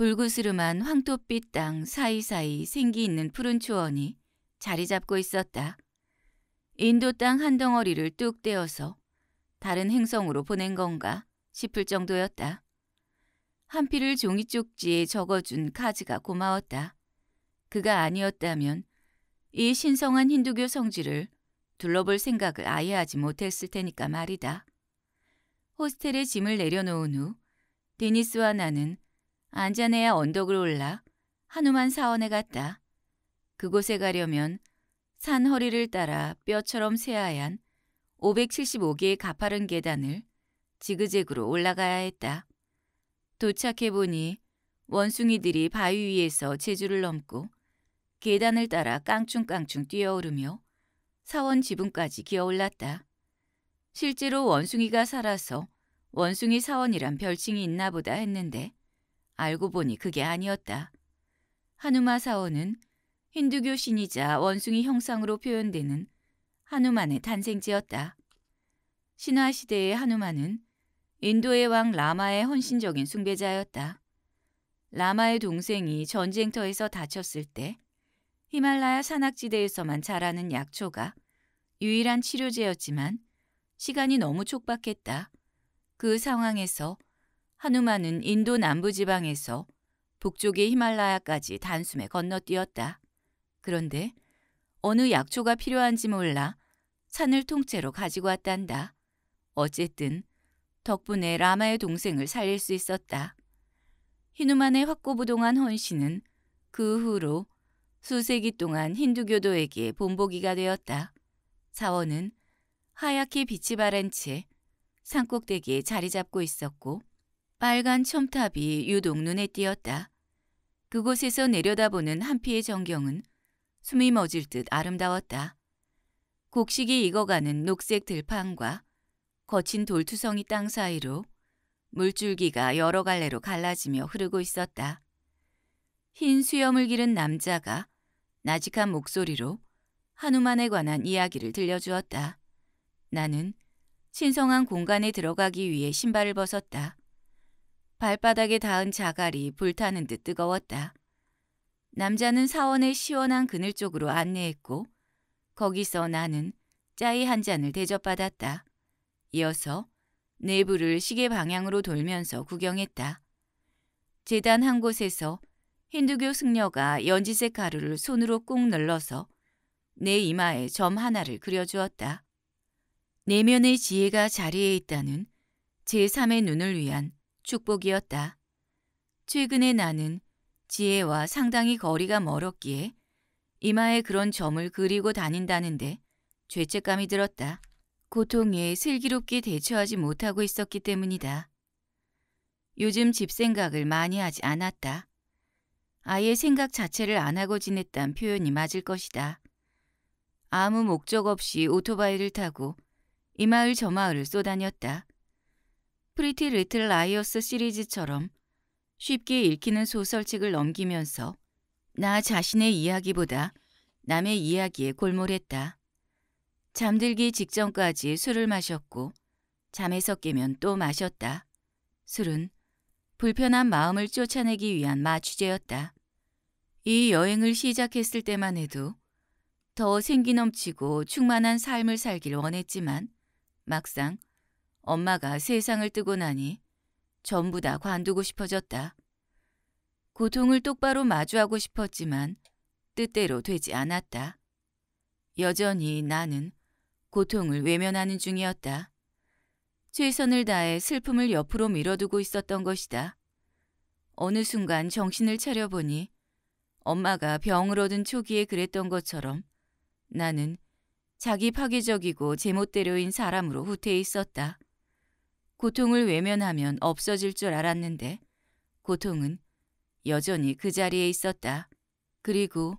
불구스름한 황토빛 땅 사이사이 생기 있는 푸른 초원이 자리 잡고 있었다. 인도 땅 한 덩어리를 뚝 떼어서 다른 행성으로 보낸 건가 싶을 정도였다. 한 피를 종이 쪽지에 적어준 카즈가 고마웠다. 그가 아니었다면 이 신성한 힌두교 성지를 둘러볼 생각을 아예 하지 못했을 테니까 말이다. 호스텔에 짐을 내려놓은 후 데니스와 나는 안자내야 언덕을 올라 한우만 사원에 갔다. 그곳에 가려면 산 허리를 따라 뼈처럼 새하얀 575개의 가파른 계단을 지그재그로 올라가야 했다. 도착해보니 원숭이들이 바위 위에서 제주를 넘고 계단을 따라 깡충깡충 뛰어오르며 사원 지붕까지 기어올랐다. 실제로 원숭이가 살아서 원숭이 사원이란 별칭이 있나 보다 했는데 알고 보니 그게 아니었다. 한우마사원은 힌두교 신이자 원숭이 형상으로 표현되는 한우만의 탄생지였다. 신화시대의 한우만은 인도의 왕 라마의 헌신적인 숭배자였다. 라마의 동생이 전쟁터에서 다쳤을 때 히말라야 산악지대에서만 자라는 약초가 유일한 치료제였지만 시간이 너무 촉박했다. 그 상황에서 하누만은 인도 남부 지방에서 북쪽의 히말라야까지 단숨에 건너뛰었다. 그런데 어느 약초가 필요한지 몰라 산을 통째로 가지고 왔단다. 어쨌든 덕분에 라마의 동생을 살릴 수 있었다. 히누만의 확고부동한 헌신은 그 후로 수세기 동안 힌두교도에게 본보기가 되었다. 사원은 하얗게 빛이 바랜 채 산꼭대기에 자리 잡고 있었고 빨간 첨탑이 유독 눈에 띄었다. 그곳에서 내려다보는 한피의 전경은 숨이 멎을 듯 아름다웠다. 곡식이 익어가는 녹색 들판과 거친 돌투성이 땅 사이로 물줄기가 여러 갈래로 갈라지며 흐르고 있었다. 흰 수염을 기른 남자가 나직한 목소리로 한우만에 관한 이야기를 들려주었다. 나는 신성한 공간에 들어가기 위해 신발을 벗었다. 발바닥에 닿은 자갈이 불타는 듯 뜨거웠다. 남자는 사원의 시원한 그늘 쪽으로 안내했고 거기서 나는 짜이 한 잔을 대접받았다. 이어서 내부를 시계 방향으로 돌면서 구경했다. 재단 한 곳에서 힌두교 승려가 연지색 가루를 손으로 꾹 눌러서 내 이마에 점 하나를 그려주었다. 내면의 지혜가 자리에 있다는 제3의 눈을 위한 축복이었다. 최근에 나는 지혜와 상당히 거리가 멀었기에 이마에 그런 점을 그리고 다닌다는데 죄책감이 들었다. 고통에 슬기롭게 대처하지 못하고 있었기 때문이다. 요즘 집 생각을 많이 하지 않았다. 아예 생각 자체를 안 하고 지냈단 표현이 맞을 것이다. 아무 목적 없이 오토바이를 타고 이 마을 저 마을을 쏘다녔다. 프리티 리틀 라이어스 시리즈처럼 쉽게 읽히는 소설책을 넘기면서 나 자신의 이야기보다 남의 이야기에 골몰했다. 잠들기 직전까지 술을 마셨고 잠에서 깨면 또 마셨다. 술은 불편한 마음을 쫓아내기 위한 마취제였다. 이 여행을 시작했을 때만 해도 더 생기 넘치고 충만한 삶을 살길 원했지만 막상 엄마가 세상을 뜨고 나니 전부 다 관두고 싶어졌다. 고통을 똑바로 마주하고 싶었지만 뜻대로 되지 않았다. 여전히 나는 고통을 외면하는 중이었다. 최선을 다해 슬픔을 옆으로 밀어두고 있었던 것이다. 어느 순간 정신을 차려보니 엄마가 병을 얻은 초기에 그랬던 것처럼 나는 자기 파괴적이고 제멋대로인 사람으로 후퇴해 있었다. 고통을 외면하면 없어질 줄 알았는데 고통은 여전히 그 자리에 있었다. 그리고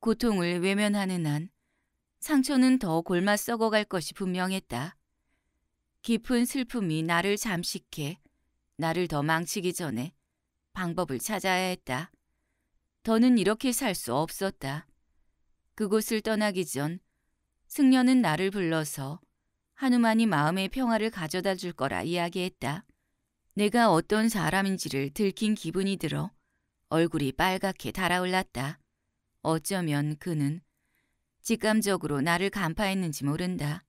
고통을 외면하는 한 상처는 더 골마 썩어갈 것이 분명했다. 깊은 슬픔이 나를 잠식해 나를 더 망치기 전에 방법을 찾아야 했다. 더는 이렇게 살 수 없었다. 그곳을 떠나기 전 승려는 나를 불러서 한우만이 마음의 평화를 가져다 줄 거라 이야기했다. 내가 어떤 사람인지를 들킨 기분이 들어 얼굴이 빨갛게 달아올랐다. 어쩌면 그는 직감적으로 나를 간파했는지 모른다.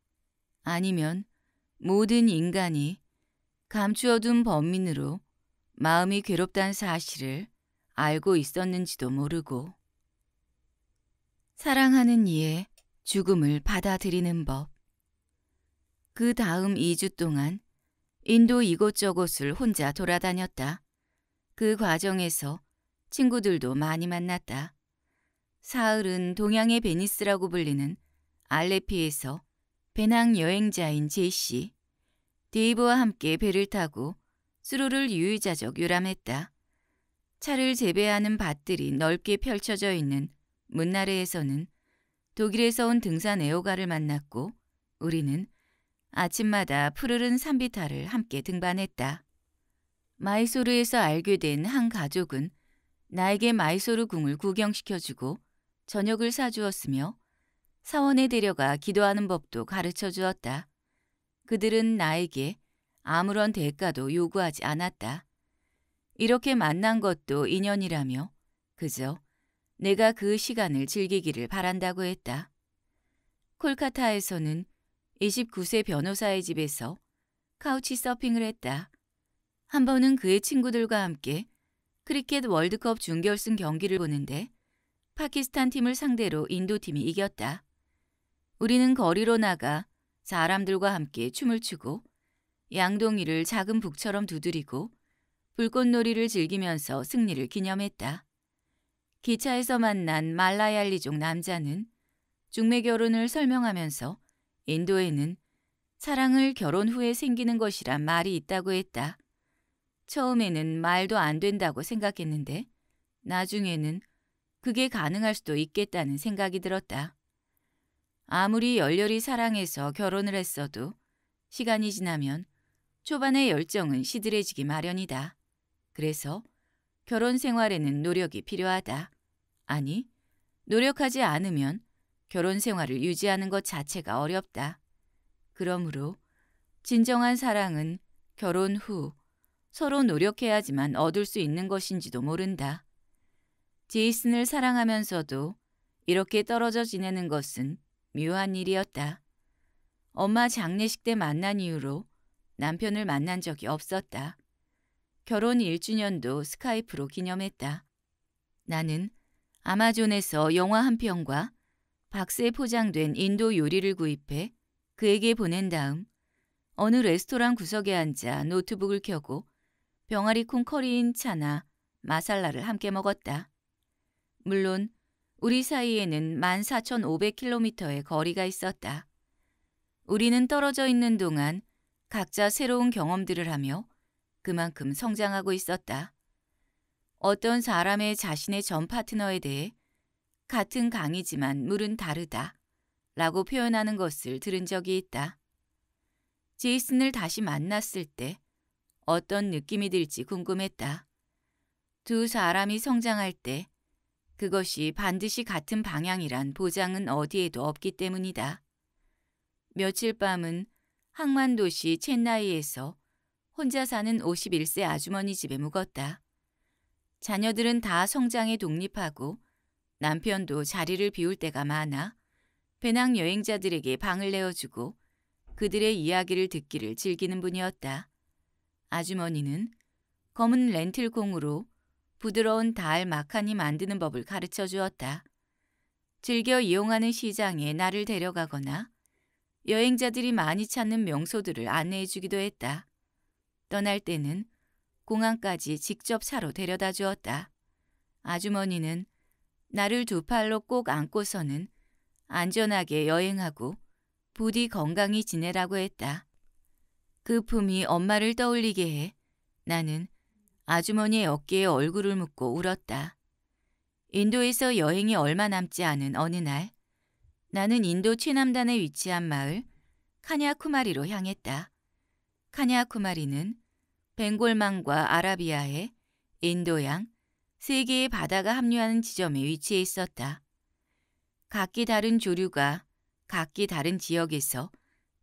아니면 모든 인간이 감추어둔 범민으로 마음이 괴롭단 사실을 알고 있었는지도 모르고 사랑하는 이에 죽음을 받아들이는 법그 다음 2주 동안 인도 이곳저곳을 혼자 돌아다녔다. 그 과정에서 친구들도 많이 만났다. 사흘은 동양의 베니스라고 불리는 알레피에서 배낭 여행자인 제시, 데이브와 함께 배를 타고 수로를 유유자적 유람했다. 차를 재배하는 밭들이 넓게 펼쳐져 있는 문나레에서는 독일에서 온 등산 애호가를 만났고 우리는 아침마다 푸르른 산비탈을 함께 등반했다. 마이소르에서 알게 된 한 가족은 나에게 마이소르 궁을 구경시켜주고 저녁을 사주었으며 사원에 데려가 기도하는 법도 가르쳐 주었다. 그들은 나에게 아무런 대가도 요구하지 않았다. 이렇게 만난 것도 인연이라며 그저 내가 그 시간을 즐기기를 바란다고 했다. 콜카타에서는 29세 변호사의 집에서 카우치 서핑을 했다. 한 번은 그의 친구들과 함께 크리켓 월드컵 준결승 경기를 보는데 파키스탄 팀을 상대로 인도 팀이 이겼다. 우리는 거리로 나가 사람들과 함께 춤을 추고 양동이를 작은 북처럼 두드리고 불꽃놀이를 즐기면서 승리를 기념했다. 기차에서 만난 말라얄리족 남자는 중매 결혼을 설명하면서 인도에는 사랑을 결혼 후에 생기는 것이란 말이 있다고 했다. 처음에는 말도 안 된다고 생각했는데 나중에는 그게 가능할 수도 있겠다는 생각이 들었다. 아무리 열렬히 사랑해서 결혼을 했어도 시간이 지나면 초반의 열정은 시들해지기 마련이다. 그래서 결혼 생활에는 노력이 필요하다. 아니, 노력하지 않으면 결혼 생활을 유지하는 것 자체가 어렵다. 그러므로 진정한 사랑은 결혼 후 서로 노력해야지만 얻을 수 있는 것인지도 모른다. 제이슨을 사랑하면서도 이렇게 떨어져 지내는 것은 묘한 일이었다. 엄마 장례식 때 만난 이후로 남편을 만난 적이 없었다. 결혼 1주년도 스카이프로 기념했다. 나는 아마존에서 영화 한 편과 박스에 포장된 인도 요리를 구입해 그에게 보낸 다음 어느 레스토랑 구석에 앉아 노트북을 켜고 병아리 콩 커리인 차나 마살라를 함께 먹었다. 물론 우리 사이에는 14,500km의 거리가 있었다. 우리는 떨어져 있는 동안 각자 새로운 경험들을 하며 그만큼 성장하고 있었다. 어떤 사람의 자신의 전 파트너에 대해 같은 강이지만 물은 다르다 라고 표현하는 것을 들은 적이 있다. 제이슨을 다시 만났을 때 어떤 느낌이 들지 궁금했다. 두 사람이 성장할 때 그것이 반드시 같은 방향이란 보장은 어디에도 없기 때문이다. 며칠 밤은 항만도시 첸나이에서 혼자 사는 51세 아주머니 집에 묵었다. 자녀들은 다 성장에 독립하고 남편도 자리를 비울 때가 많아 배낭 여행자들에게 방을 내어주고 그들의 이야기를 듣기를 즐기는 분이었다. 아주머니는 검은 렌틸콩으로 부드러운 달 마카니 만드는 법을 가르쳐 주었다. 즐겨 이용하는 시장에 나를 데려가거나 여행자들이 많이 찾는 명소들을 안내해 주기도 했다. 떠날 때는 공항까지 직접 차로 데려다 주었다. 아주머니는 나를 두 팔로 꼭 안고서는 안전하게 여행하고 부디 건강히 지내라고 했다. 그 품이 엄마를 떠올리게 해 나는 아주머니의 어깨에 얼굴을 묻고 울었다. 인도에서 여행이 얼마 남지 않은 어느 날 나는 인도 최남단에 위치한 마을 카냐쿠마리로 향했다. 카냐쿠마리는 벵골망과 아라비아의 인도양, 세 개의 바다가 합류하는 지점에 위치해 있었다. 각기 다른 조류가 각기 다른 지역에서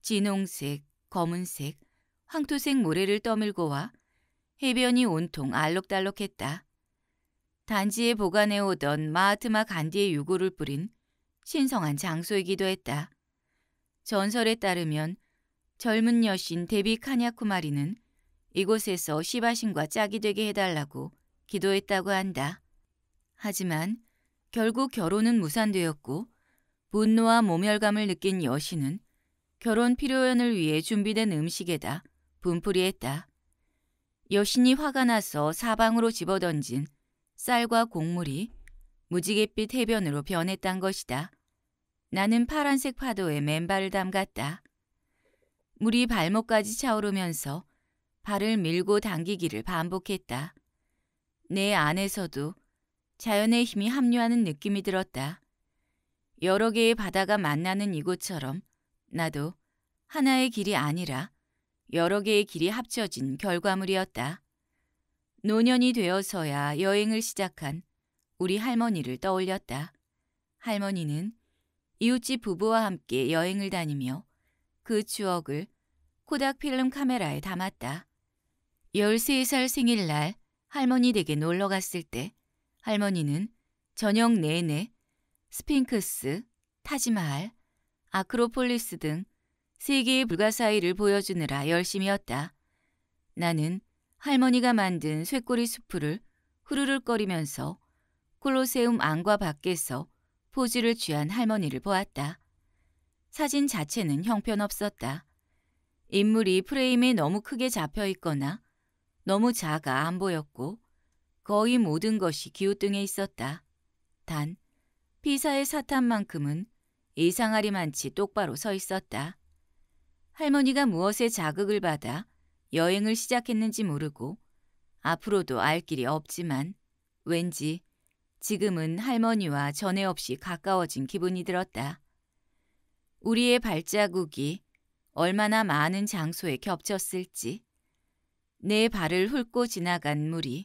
진홍색, 검은색, 황토색 모래를 떠밀고 와 해변이 온통 알록달록했다. 단지에 보관해오던 마하트마 간디의 유골을 뿌린 신성한 장소이기도 했다. 전설에 따르면 젊은 여신 데비 카냐쿠마리는 이곳에서 시바신과 짝이 되게 해달라고 기도했다고 한다. 하지만 결국 결혼은 무산되었고 분노와 모멸감을 느낀 여신은 결혼 피로연을 위해 준비된 음식에다 분풀이했다. 여신이 화가 나서 사방으로 집어던진 쌀과 곡물이 무지갯빛 해변으로 변했단 것이다. 나는 파란색 파도에 맨발을 담갔다. 물이 발목까지 차오르면서 발을 밀고 당기기를 반복했다. 내 안에서도 자연의 힘이 합류하는 느낌이 들었다. 여러 개의 바다가 만나는 이곳처럼 나도 하나의 길이 아니라 여러 개의 길이 합쳐진 결과물이었다. 노년이 되어서야 여행을 시작한 우리 할머니를 떠올렸다. 할머니는 이웃집 부부와 함께 여행을 다니며 그 추억을 코닥 필름 카메라에 담았다. 13살 생일날 할머니 댁에 놀러 갔을 때 할머니는 저녁 내내 스핑크스, 타지마할, 아크로폴리스 등 세계의 불가사의를 보여주느라 열심이었다. 나는 할머니가 만든 쇠꼬리 수프를 후루룩거리면서 콜로세움 안과 밖에서 포즈를 취한 할머니를 보았다. 사진 자체는 형편없었다. 인물이 프레임에 너무 크게 잡혀 있거나 너무 작아 안 보였고 거의 모든 것이 기우뚱에 있었다. 단 피사의 사탄만큼은 이상하리만치 똑바로 서 있었다. 할머니가 무엇에 자극을 받아 여행을 시작했는지 모르고 앞으로도 알 길이 없지만 왠지 지금은 할머니와 전에 없이 가까워진 기분이 들었다. 우리의 발자국이 얼마나 많은 장소에 겹쳤을지 내 발을 훑고 지나간 물이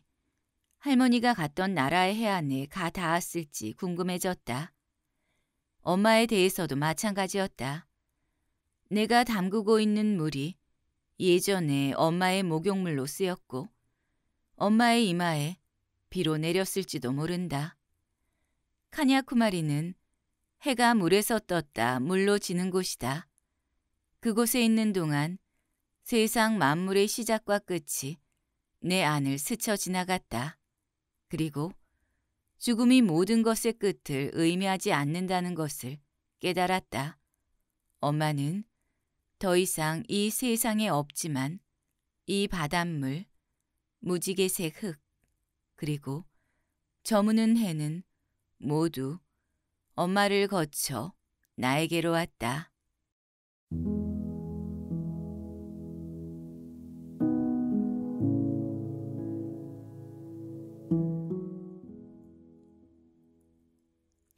할머니가 갔던 나라의 해안에 가 닿았을지 궁금해졌다. 엄마에 대해서도 마찬가지였다. 내가 담그고 있는 물이 예전에 엄마의 목욕물로 쓰였고 엄마의 이마에 비로 내렸을지도 모른다. 카냐쿠마리는 해가 물에서 떴다 물로 지는 곳이다. 그곳에 있는 동안 세상 만물의 시작과 끝이 내 안을 스쳐 지나갔다. 그리고 죽음이 모든 것의 끝을 의미하지 않는다는 것을 깨달았다. 엄마는 더 이상 이 세상에 없지만 이 바닷물, 무지개색 흙, 그리고 저무는 해는 모두 엄마를 거쳐 나에게로 왔다.